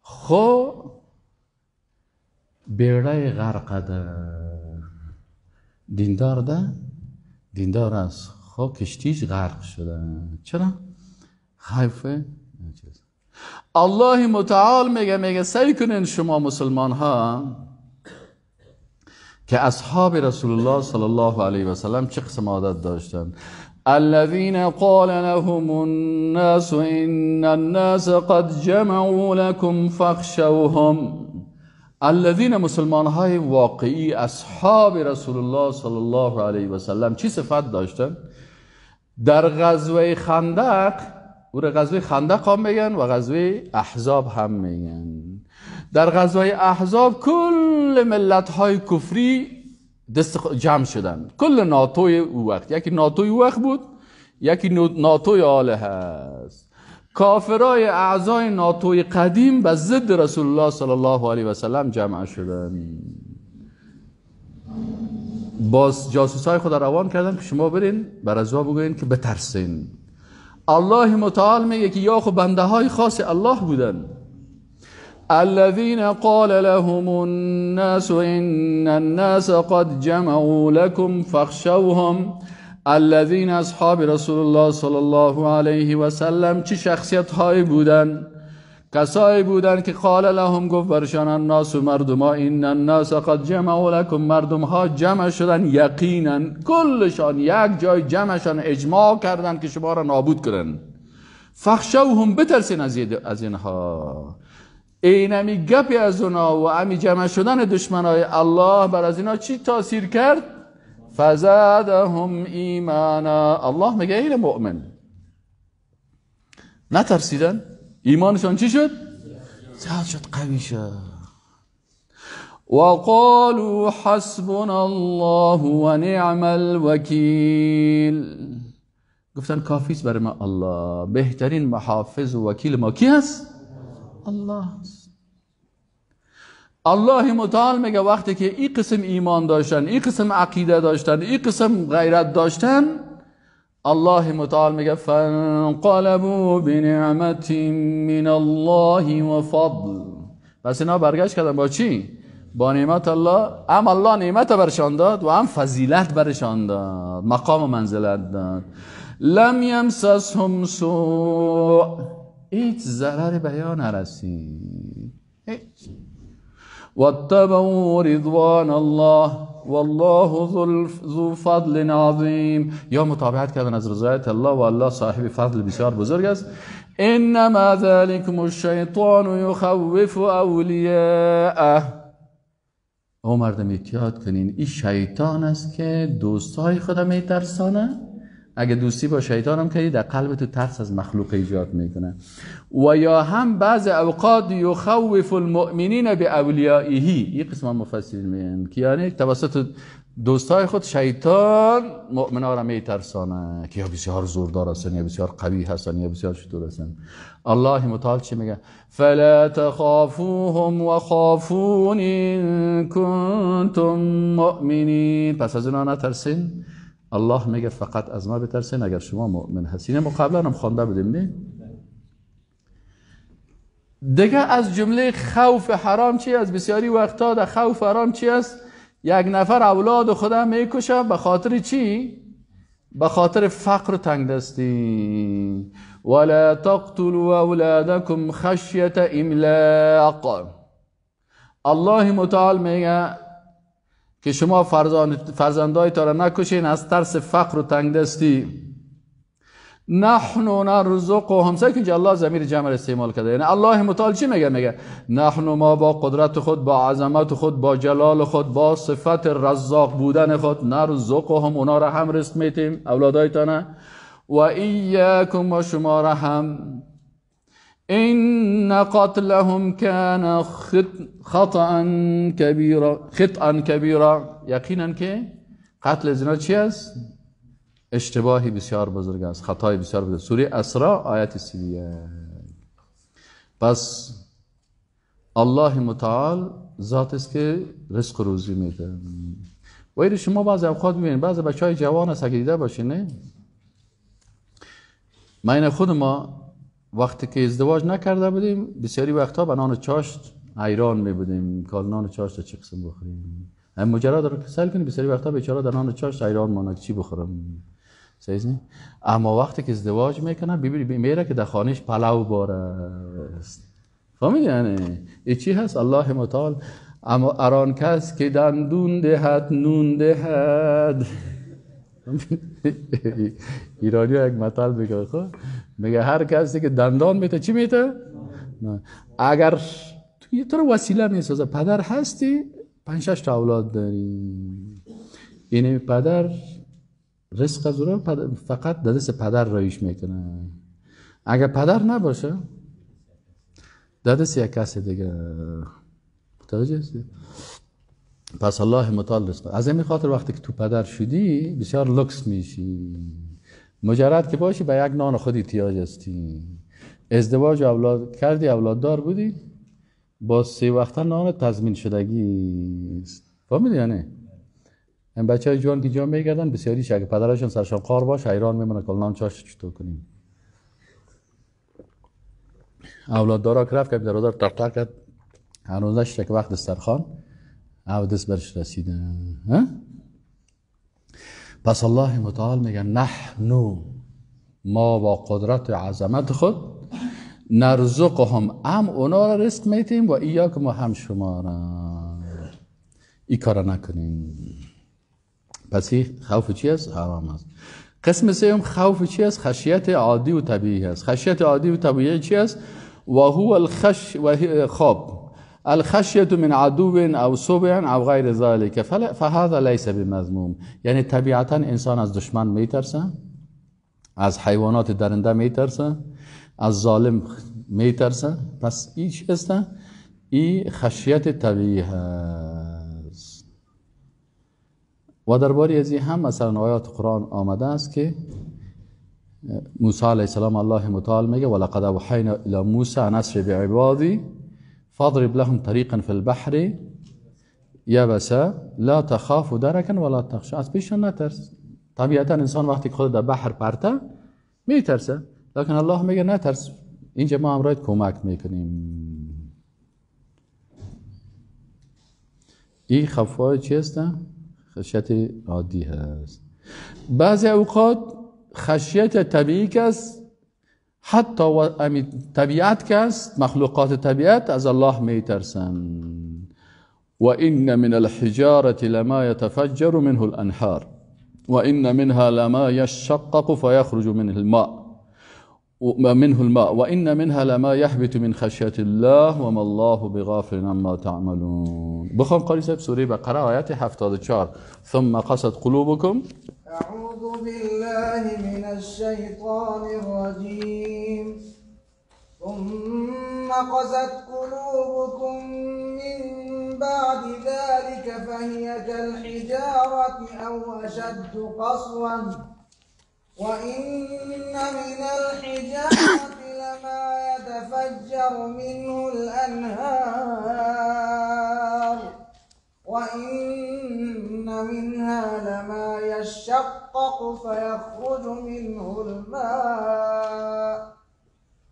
خو بیره غرق ده دیندار ده دیندار است خو کشتیش غرق شده چرا حرفه الله متعال میگه میگه سعی کنین شما مسلمان ها که اصحاب رسول الله صلی الله علیه و سلم چه قسم عادت داشتن الذين قال لهم الناس ان الناس قد جمعوا لكم فاخشوهم الذين مسلمان های واقعی اصحاب رسول الله صلی الله علیه و سلم چی صفت داشتن در غزوه خندق او را غزوه خندق هم میگن و غزوه احزاب هم میگن در غزوه احزاب کل ملت های کفری دست جمع شدن کل ناتوی او وقت یکی ناتوی وقت بود یکی ناتوی آله هست کافرای اعضای ناتوی قدیم به ضد رسول الله صلی الله علیه و سلم جمع شدن باز جاسوس های خود روان کردن که شما برین بر ازوا بگوین که بترسین الله متعال میگه که یا خب بنده های خاص الله بودن الذين قال لهم الناس ان الناس قد جمعوا لكم فاخشوهم الذين اصحاب رسول الله صلی الله علیه و چه شخصیت هایی بودن کسایی بودند که قال لهم گفت برشان الناس و مردم ها این الناس قد جمعوا لکم مردم ها جمع شدن یقینا کلشان یک جای جمعشان اجماع کردند که شما را نابود کنند فخشوهم بترسین از, از اینها اینمی گپی از اونا و امی جمع شدن دشمنای الله بر از اینا چی تاثیر کرد فزادهم ایمانا الله میگه این مؤمن نترسیدن ایمانشان چی شد؟ زیاد شد قوی شد وقالوا حسبنا الله و نعم الوکیل کافی است برای ما الله بهترین محافظ و وکیل ما کی هست؟ الله الله متعال میگه وقتی که این قسم ایمان داشتن این قسم عقیده داشتن این قسم غیرت داشتن الله متعال میگه فانقلبوا بنعمت من الله و پس اینا برگشت کردن با چی؟ با نعمت الله هم الله نعمت برشان داد و هم فضیلت برشان داد مقام و منزلت داد لم یمسسهم سوء هیچ ضرر بیا نرسید هیچ واتبعوا رضوان الله والله ذو فضل عظیم یا مطابعت کردن از رضایت الله و الله صاحب فضل بسیار بزرگ است انما ذلکم الشیطان یخوف اولیاءه او مردم احتیاط کنین این شیطان است که دوستای خودم میترسانه اگه دوستی با شیطان هم کردی در قلب تو ترس از مخلوق ایجاد میکنه و یا هم بعض اوقات یخوف المؤمنین به اولیائیهی یه قسم هم مفصل میگن که یعنی توسط دوستای خود شیطان مؤمنان را میترسانه که یا بسیار زوردار هستن یا بسیار قوی هستن یا بسیار شطور هستن الله متعال چی میگه فلا تخافوهم و خافون کنتم مؤمنین پس از اونا نترسین الله میگه فقط از ما بترسین اگر شما مؤمن هستین ما قبلا خوانده بودیم نه دیگه از جمله خوف حرام چی از بسیاری وقتا در خوف حرام چی است یک نفر اولاد خدا میکشه به خاطر چی به خاطر فقر و تنگ دستی ولا تقتلوا اولادکم خشیت املاق الله متعال میگه که شما تا را نکشین از ترس فقر و تنگ نحن نرزقهم سعی که الله زمیر جمع استعمال کرده یعنی الله متعال چی میگه میگه نحن ما با قدرت خود با عظمت خود با جلال خود با صفت رزاق بودن خود نرزقهم اونا را هم رزق میتیم اولادایتان و ایاکم و شما را هم ان قتلهم کان خطا کبیرا خطا کبیرا یقینا که قتل زنا چی است اشتباهی بسیار بزرگ است خطای بسیار بزرگ سوره اسراء آیت 31 پس الله متعال ذات است که رزق روزی میده و این شما بعضی اوقات میبینید بعضی بچه های جوان است اگه دیده باشین نه من خود ما وقتی که ازدواج نکرده بودیم بسیاری وقتها به نان چاشت ایران می بودیم کال نان چاشت چی قسم بخوریم مجرد رو کسل کنیم بسیاری وقتها بیچاره در نان چاشت ایران مانک چی بخورم سیزنی اما وقتی که ازدواج میکنه بیبری بی میره که در خانش پلو باره است یعنی ای چی هست الله متعال اما اران کس که دندون دهد نون دهد ایرانی یک مطل بگه خب میگه هر کسی که دندان میته چی میته اگر یه طور وسیله میسازه پدر هستی پنج تا اولاد داری اینه یعنی پدر رزق از فقط دست پدر رایش میکنه اگر پدر نباشه دست یک کس دیگه متوجه هستی پس الله متعال رزق از این خاطر وقتی که تو پدر شدی بسیار لکس میشی مجرد که باشی به یک نان خودی تیاج هستی ازدواج و اولاد کردی اولاددار بودی با سه وقتا نان تضمین شدگی است فهمیدی یا این بچه های جوان که جا میگردن بسیاری اگه پدرشون سرشان قار باش ایران میمونه کل نان چاش چطور کنیم اولاددارا که رفت که در تقطع کرد هنوزش که وقت سرخان دست برش رسیدن پس الله متعال میگه نحنو ما با قدرت و عظمت خود نرزقهم هم اونا را رزق میتیم و ایا که ما هم شما را ای کار نکنیم پس خوف چی است؟ حرام است قسم سوم خوف چی است؟ خشیت عادی و طبیعی هست خشیت عادی و طبیعی چی است؟ و هو الخش و خواب الخشية من عدو او صبع او غیر ذلک فهذا لیس بمذموم یعنی طبیعتا انسان از دشمن میترسه از حیوانات درنده میترسه از ظالم میترسه پس این ا این خشیت طبیعی هست و درباره از هم مثلا آیات قرآن آمده است که موسی علیه السلام الله متعال میگه ولقد اوحینا الی موسی فاضرب لهم طریقا فی البحر یبسا لا تخاف و درکن ولا تخشا از پیششان نترس طبیعتا انسان وقتی خود در بحر پرته میترسه لکن الله میگه نترس اینجا ما امرایت کمک میکنیم این خفای چیست؟ خشیت عادی هست بعضی اوقات خشیت طبیعی است حتى و طبیعت که است مخلوقات طبیعت از الله میترسند و این من الحجارة لما يتفجر منه الانحار و این منها لما يشقق فيخرج منه الماء منه الماء وإن منها لما يحبت من خشية الله وما الله بغافل عما تعملون بخوام قريسة بسوري بقرأ آيات حفظة الشعر ثم قصد قلوبكم أعوذ بالله من الشيطان الرجيم ثم قست قلوبكم من بعد ذلك فهي كالحجارة أو أشد قسواً وإن من الحجارة لما يتفجر منه الأنهار وإن منها لما يشقق فيخرج منه الماء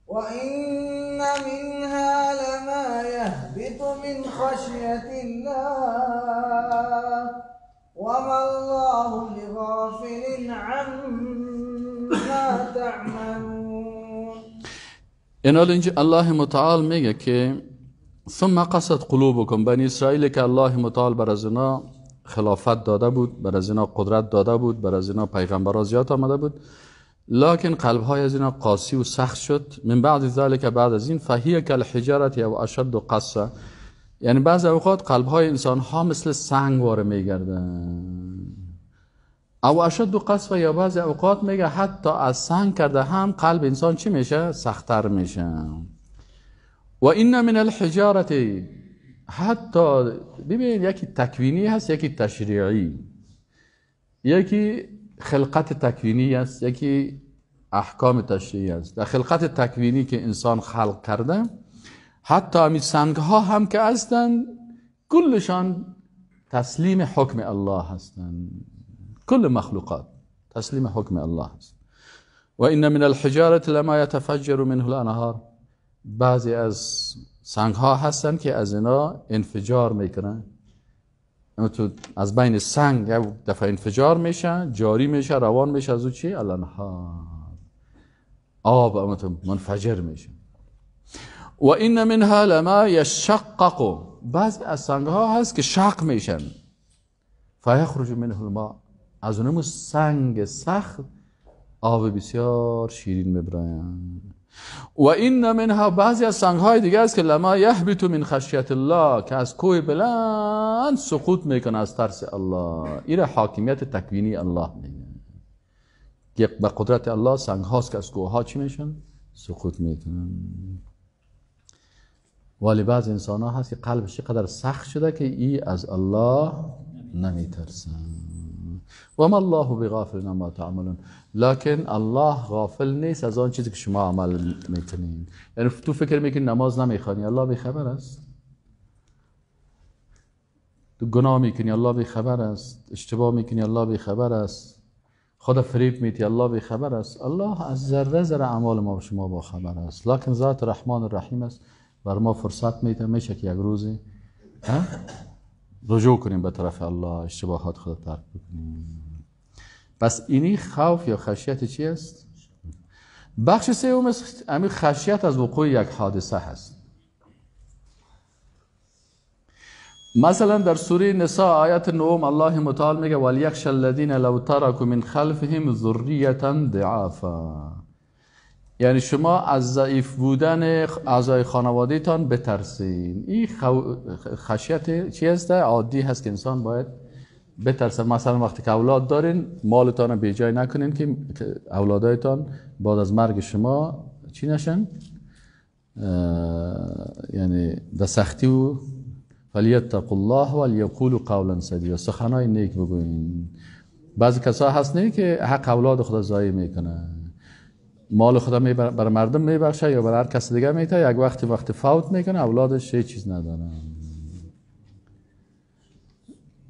وإن منها لما يهبط من خشية الله وما الله بغافل عما این اینجا الله متعال میگه که ثم قصد قلوبکم بنی اسرائیل که الله متعال بر از خلافت داده بود بر از اینا قدرت داده بود بر از اینا پیغمبر زیاد آمده بود لکن قلب های از اینا قاسی و سخت شد من بعد ذلك بعد از این فهیه کالحجارت یا اشد و قصه یعنی بعض اوقات قلب های انسان ها مثل سنگ واره میگردن او اشد دو قصف یا بعض اوقات میگه حتی از سنگ کرده هم قلب انسان چی میشه؟ سختتر میشه و این من الحجارتی حتی ببین یکی تکوینی هست یکی تشریعی یکی خلقت تکوینی است یکی احکام تشریعی است در خلقت تکوینی که انسان خلق کرده حتی می سنگ ها هم که هستند کلشان تسلیم حکم الله هستند کل مخلوقات تسلیم حکم الله هستند و این من الحجارت لما یتفجر منه الانهار بعضی از سنگ ها هستند که از اینا انفجار میکنن تو از بین سنگ یه دفعه انفجار میشه جاری میشه روان میشه از او چی؟ الانهار آب اما منفجر میشه و این منها لما یشقق بعضی از سنگ ها هست که شق میشن فیخرج منه الماء از اونم سنگ سخت آب بسیار شیرین میبرن و این منها بعضی از سنگ های دیگه است که لما یهبط من خشیت الله که از کوه بلند سقوط میکنه از ترس الله این حاکمیت تکوینی الله میگه به قدرت الله سنگ هاست که از کوه ها میشن سقوط میکنن ولی بعض انسان ها هست که قلبش قدر سخت شده که ای از الله ترسن و ما الله بغافل نما تعملون لکن الله غافل نیست از آن چیزی که شما عمل میکنین یعنی تو فکر میکنی نماز نمیخوانی الله خبر است تو گناه میکنی الله خبر است اشتباه میکنی الله خبر است خدا فریب میتی الله بی خبر است الله از ذره ذره اعمال ما شما با خبر است لکن ذات رحمان الرحیم است بر ما فرصت میده میشه که یک روزی رجوع کنیم به طرف الله اشتباهات خود ترک بکنیم پس اینی خوف یا خشیت چی است؟ بخش سوم امی خشیت از وقوع یک حادثه هست مثلا در سوره نساء آیت نوم الله متعال میگه ولیخش الذین لو ترکوا من خلفهم ذریه دعافا یعنی شما از ضعیف بودن اعضای تان بترسین این خو... خشیت چی هست عادی هست که انسان باید بترسه مثلا وقتی که اولاد دارین مالتان رو جای نکنین که اولادایتان بعد از مرگ شما چی نشن یعنی در سختی و فلیتق الله یقول قولا یا سخنای نیک بگوین بعضی کسا هست نه که حق اولاد خدا زایی میکنن مال خدا بر مردم میبخشه یا بر هر کس دیگه میته یک وقتی وقت فوت میکنه اولادش هیچ چیز ندارن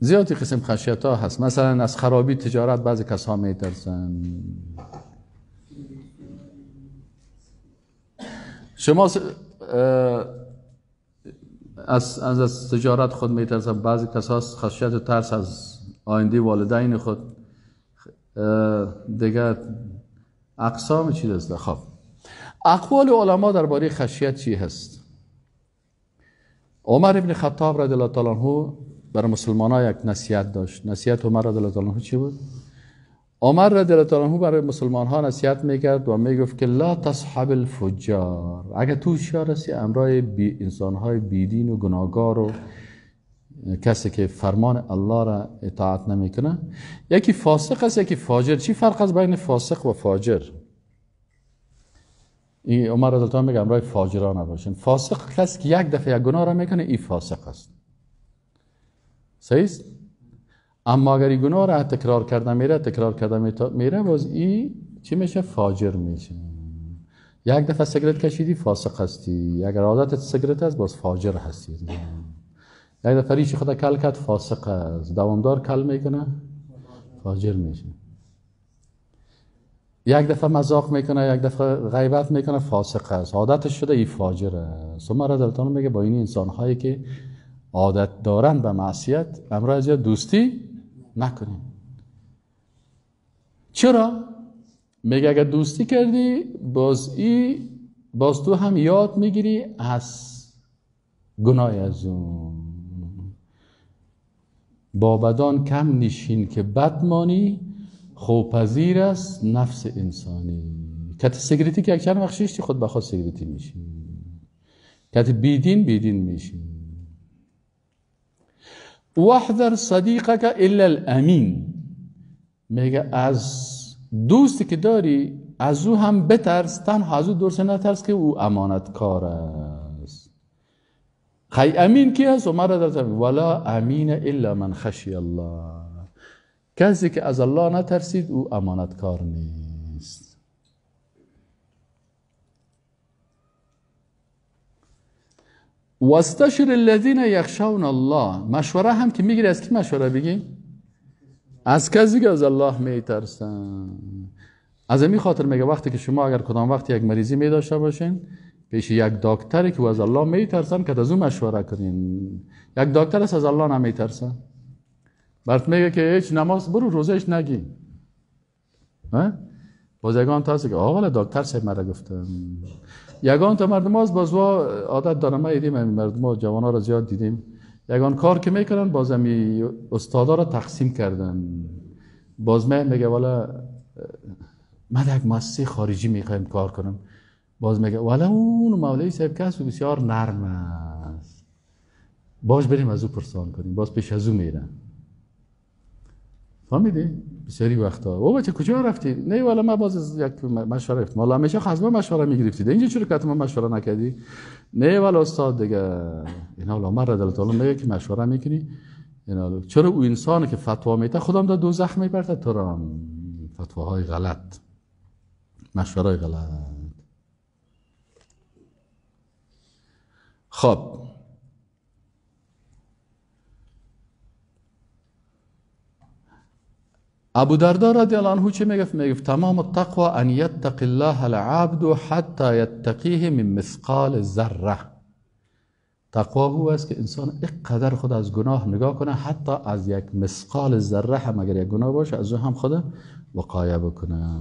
زیادی قسم خشیت ها هست مثلا از خرابی تجارت بعضی کس ها میترسن شما از, از, از تجارت خود ترسن. بعضی کس ها خشیت ترس از آینده والدین خود دیگه اقسام چی هست خب اقوال علما درباره خشیت چی هست عمر ابن خطاب رضی الله تعالی عنه بر مسلمان ها یک نصیحت داشت نصیحت عمر رضی الله تعالی چی بود عمر رضی الله تعالی عنه برای مسلمان ها نصیحت میکرد و میگفت که لا تصحب الفجار اگر تو شارسی امرای بی انسان های بیدین و گناهگار و کسی که فرمان الله را اطاعت نمیکنه یکی فاسق است یکی فاجر چی فرق است بین فاسق و فاجر این عمر رضی الله میگه امرای ها نباشین فاسق کسی که یک دفعه یک گناه را میکنه این فاسق است صحیح است اما اگر این گناه را تکرار کرده میره تکرار کرده میره باز این چی میشه فاجر میشه یک دفعه سگرت کشیدی فاسق هستی اگر عادت سگرت است باز فاجر هستی یک یعنی دفعه چی خدا کل کرد فاسق است دوامدار کل میکنه فاجر میشه یک دفعه مذاق میکنه یک دفعه غیبت میکنه فاسق است عادتش شده ای فاجر است ثم رضالتان میگه با این انسان هایی که عادت دارن به معصیت امروز از دوستی نکنیم چرا میگه اگر دوستی کردی باز ای باز تو هم یاد میگیری از گناه از اون بابدان کم نشین که بدمانی مانی خوپذیر است نفس انسانی کت سگریتی که اکچن وقت شیشتی خود بخواد سگریتی میشی کت بیدین بیدین میشی وحذر که الا الامین میگه از دوستی که داری از او هم بترس تنها از او درسه نترس که او امانتکار کاره. خی امین کی است و مرا در ولا امین الا من خشی الله کسی که از الله نترسید او کار نیست واستشر الذین یخشون الله مشوره هم که میگیری از کی مشوره بگی از کسی که از الله میترسن از این خاطر میگه وقتی که شما اگر کدام وقتی یک مریضی می داشته باشین پیش یک دکتری که از الله میترسن که از اون مشوره کنین یک دکتر است از الله نمیترسه برات میگه که هیچ نماز برو روزش نگی بازگان تاسه که آقا دکتر سه مرا گفتم یگان تا مردم از بازوا عادت دارم ما دیدیم همین مردم ها جوان ها را زیاد دیدیم یگان کار که میکنن بازمی استادا را تقسیم کردن باز میگه والا من یک مؤسسه خارجی میخوایم کار کنم باز میگه ولی اون مولوی صاحب کس بسیار نرم است باش بریم از او پرسان کنیم باز پیش از او میره فهمیدی بسیاری وقتا او بچه کجا رفتی نه والا من باز از یک مشوره رفت مالا همیشه خزمه مشوره میگرفتی اینجا چرا که ما مشوره نکردی نه والا استاد دیگه اینا والا من رضی الله میگه که مشوره میکنی اینا چرا او انسان که فتوا میده خودم در دوزخ میبرد تو را فتواهای غلط مشوره غلط خب ابو دردار رضی الله عنه چه میگفت میگفت تمام التقوی ان یتقی الله العبد حتی یتقیه من مثقال ذره تقوا هو است که انسان اینقدر خود از گناه نگاه کنه حتی از یک مثقال ذره هم اگر یک گناه باشه از او هم خود وقایه بکنه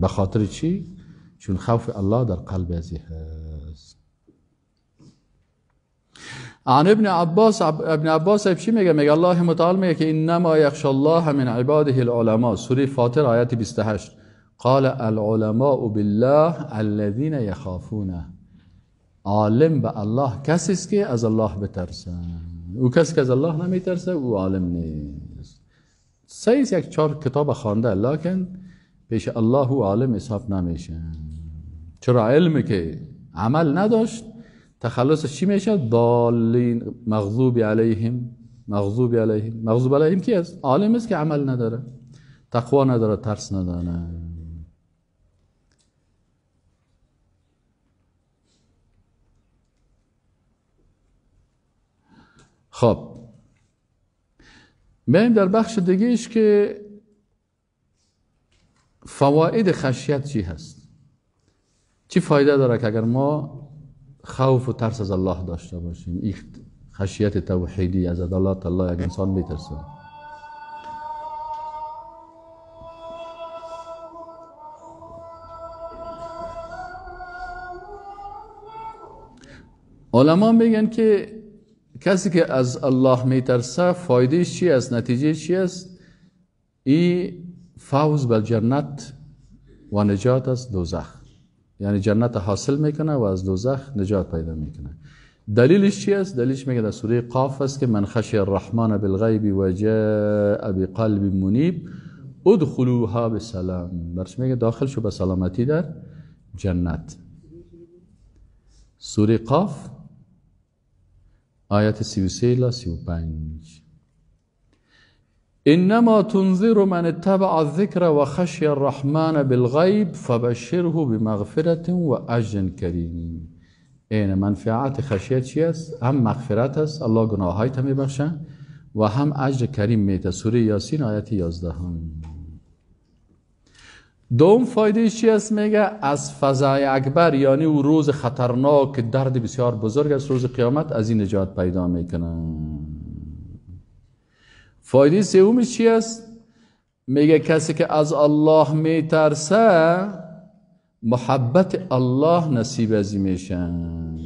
به خاطر چی چون خوف الله در قلب ازی هست عن ابن عباس ابن عباس چی میگه میگه الله متعال میگه که انما یخشی الله من عباده العلماء سوره فاطر آیت 28 قال العلماء بالله الذین یخافونه عالم به الله کسی است که از الله بترسه او کسی که از الله نمیترسه او عالم نیست سیز یک چهار کتاب خوانده لکن پیش الله او عالم حساب نمیشه چرا علم که عمل نداشت تخلصش چی میشه دالین مغضوب علیهم مغضوب علیهم مغضوب علیهم کی است عالم است که عمل نداره تقوا نداره ترس نداره خب بیایم در بخش دیگهش که فواید خشیت چی هست چی فایده داره که اگر ما خوف و ترس از الله داشته باشیم این خشیت توحیدی از عدالت الله یک انسان میترسه علما میگن که کسی که از الله میترسه فایده چی از نتیجه چی است این فوز به جنت و نجات از دوزخ یعنی جنت حاصل میکنه و از دوزخ نجات پیدا میکنه دلیلش چی است دلیلش میگه در سوره قاف است که من خشی الرحمن بالغیب و جاء بقلب منیب ادخلوها بسلام برش میگه داخل شو به سلامتی در جنت سوره قاف آیت 33 تا 35 انما تنذر من اتبع ذکر و خشی الرحمن بالغیب فبشره بمغفرت و اجر کریم این منفعت خشیت چی است؟ هم مغفرت است الله گناهایت میبخشن و هم اجر کریم میت سوره یاسین آیت 11 دوم فایده چی است میگه از فضای اکبر یعنی او روز خطرناک درد بسیار بزرگ از روز قیامت از این نجات پیدا میکنن فایده سومش چی است میگه کسی که از الله میترسه محبت الله نصیب ازی میشن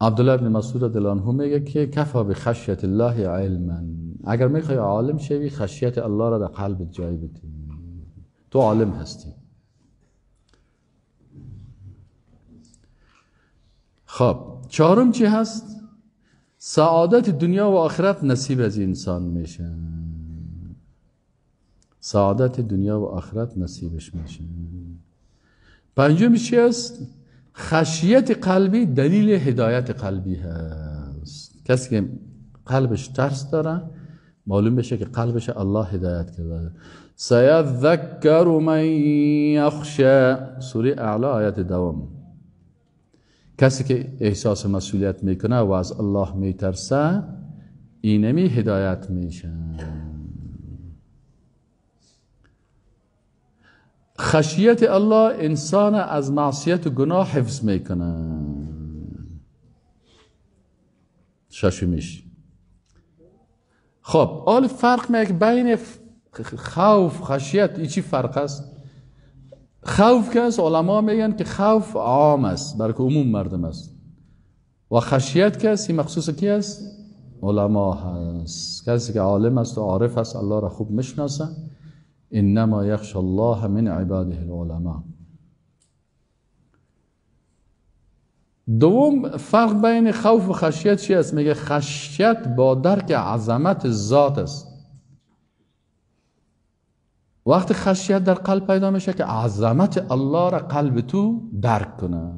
عبدالله ابن مسعود دلانهو میگه که کفا به خشیت الله علما اگر میخوای عالم شوی خشیت الله را در قلبت جای بدی تو عالم هستی خب چهارم چی هست سعادت دنیا و آخرت نصیب از انسان میشه سعادت دنیا و آخرت نصیبش میشه پنجم چی هست؟ خشیت قلبی دلیل هدایت قلبی هست کسی که قلبش ترس داره معلوم بشه که قلبش الله هدایت کرده سیذکر من یخشی سوره اعلا آیت دوام کسی که احساس مسئولیت میکنه و از الله میترسه اینمی هدایت میشه خشیت الله انسان از معصیت و گناه حفظ میکنه ششمیش خب آل فرق میکنه بین خوف خشیت چی فرق است خوف که علما میگن که خوف عام است برکه عموم مردم است و خشیت که است مخصوص کی است علما هست کسی که عالم است و عارف است الله را خوب میشناسه انما یخش الله من عباده العلماء دوم فرق بین خوف و خشیت چی است میگه خشیت با درک عظمت ذات است وقتی خشیت در قلب پیدا میشه که عظمت الله را قلب تو درک کنه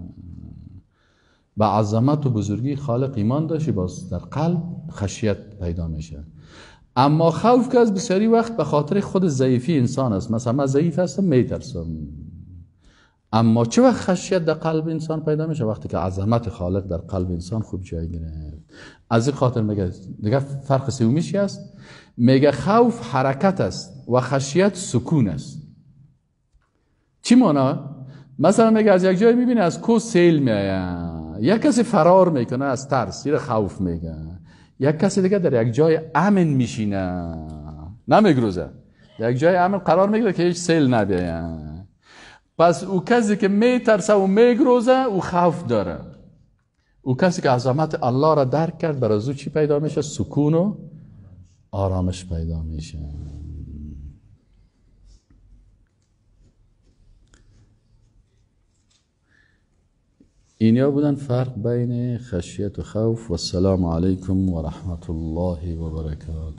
به عظمت و بزرگی خالق ایمان داشتی باز در قلب خشیت پیدا میشه اما خوف که از بسیاری وقت به خاطر خود ضعیفی انسان است مثلا من ضعیف هستم میترسم اما چه وقت خشیت در قلب انسان پیدا میشه وقتی که عظمت خالق در قلب انسان خوب جای گرفت از این خاطر میگه دیگه فرق سیومیشی است میگه خوف حرکت است و خشیت سکون است چی مانا؟ مثلا میگه از یک جایی میبینه از کو سیل میایه یک کسی فرار میکنه از ترس یه خوف میگه. یک کسی دیگه در یک جای امن میشینه نمیگروزه یک جای امن قرار میگیره که هیچ سیل نبیاین پس او کسی که میترسه و میگروزه او خوف داره او کسی که عظمت الله را درک کرد برای او چی پیدا میشه سکون و آرامش پیدا میشه اینیا بودن فرق بین خشیت و خوف و السلام علیکم و رحمت الله و برکاته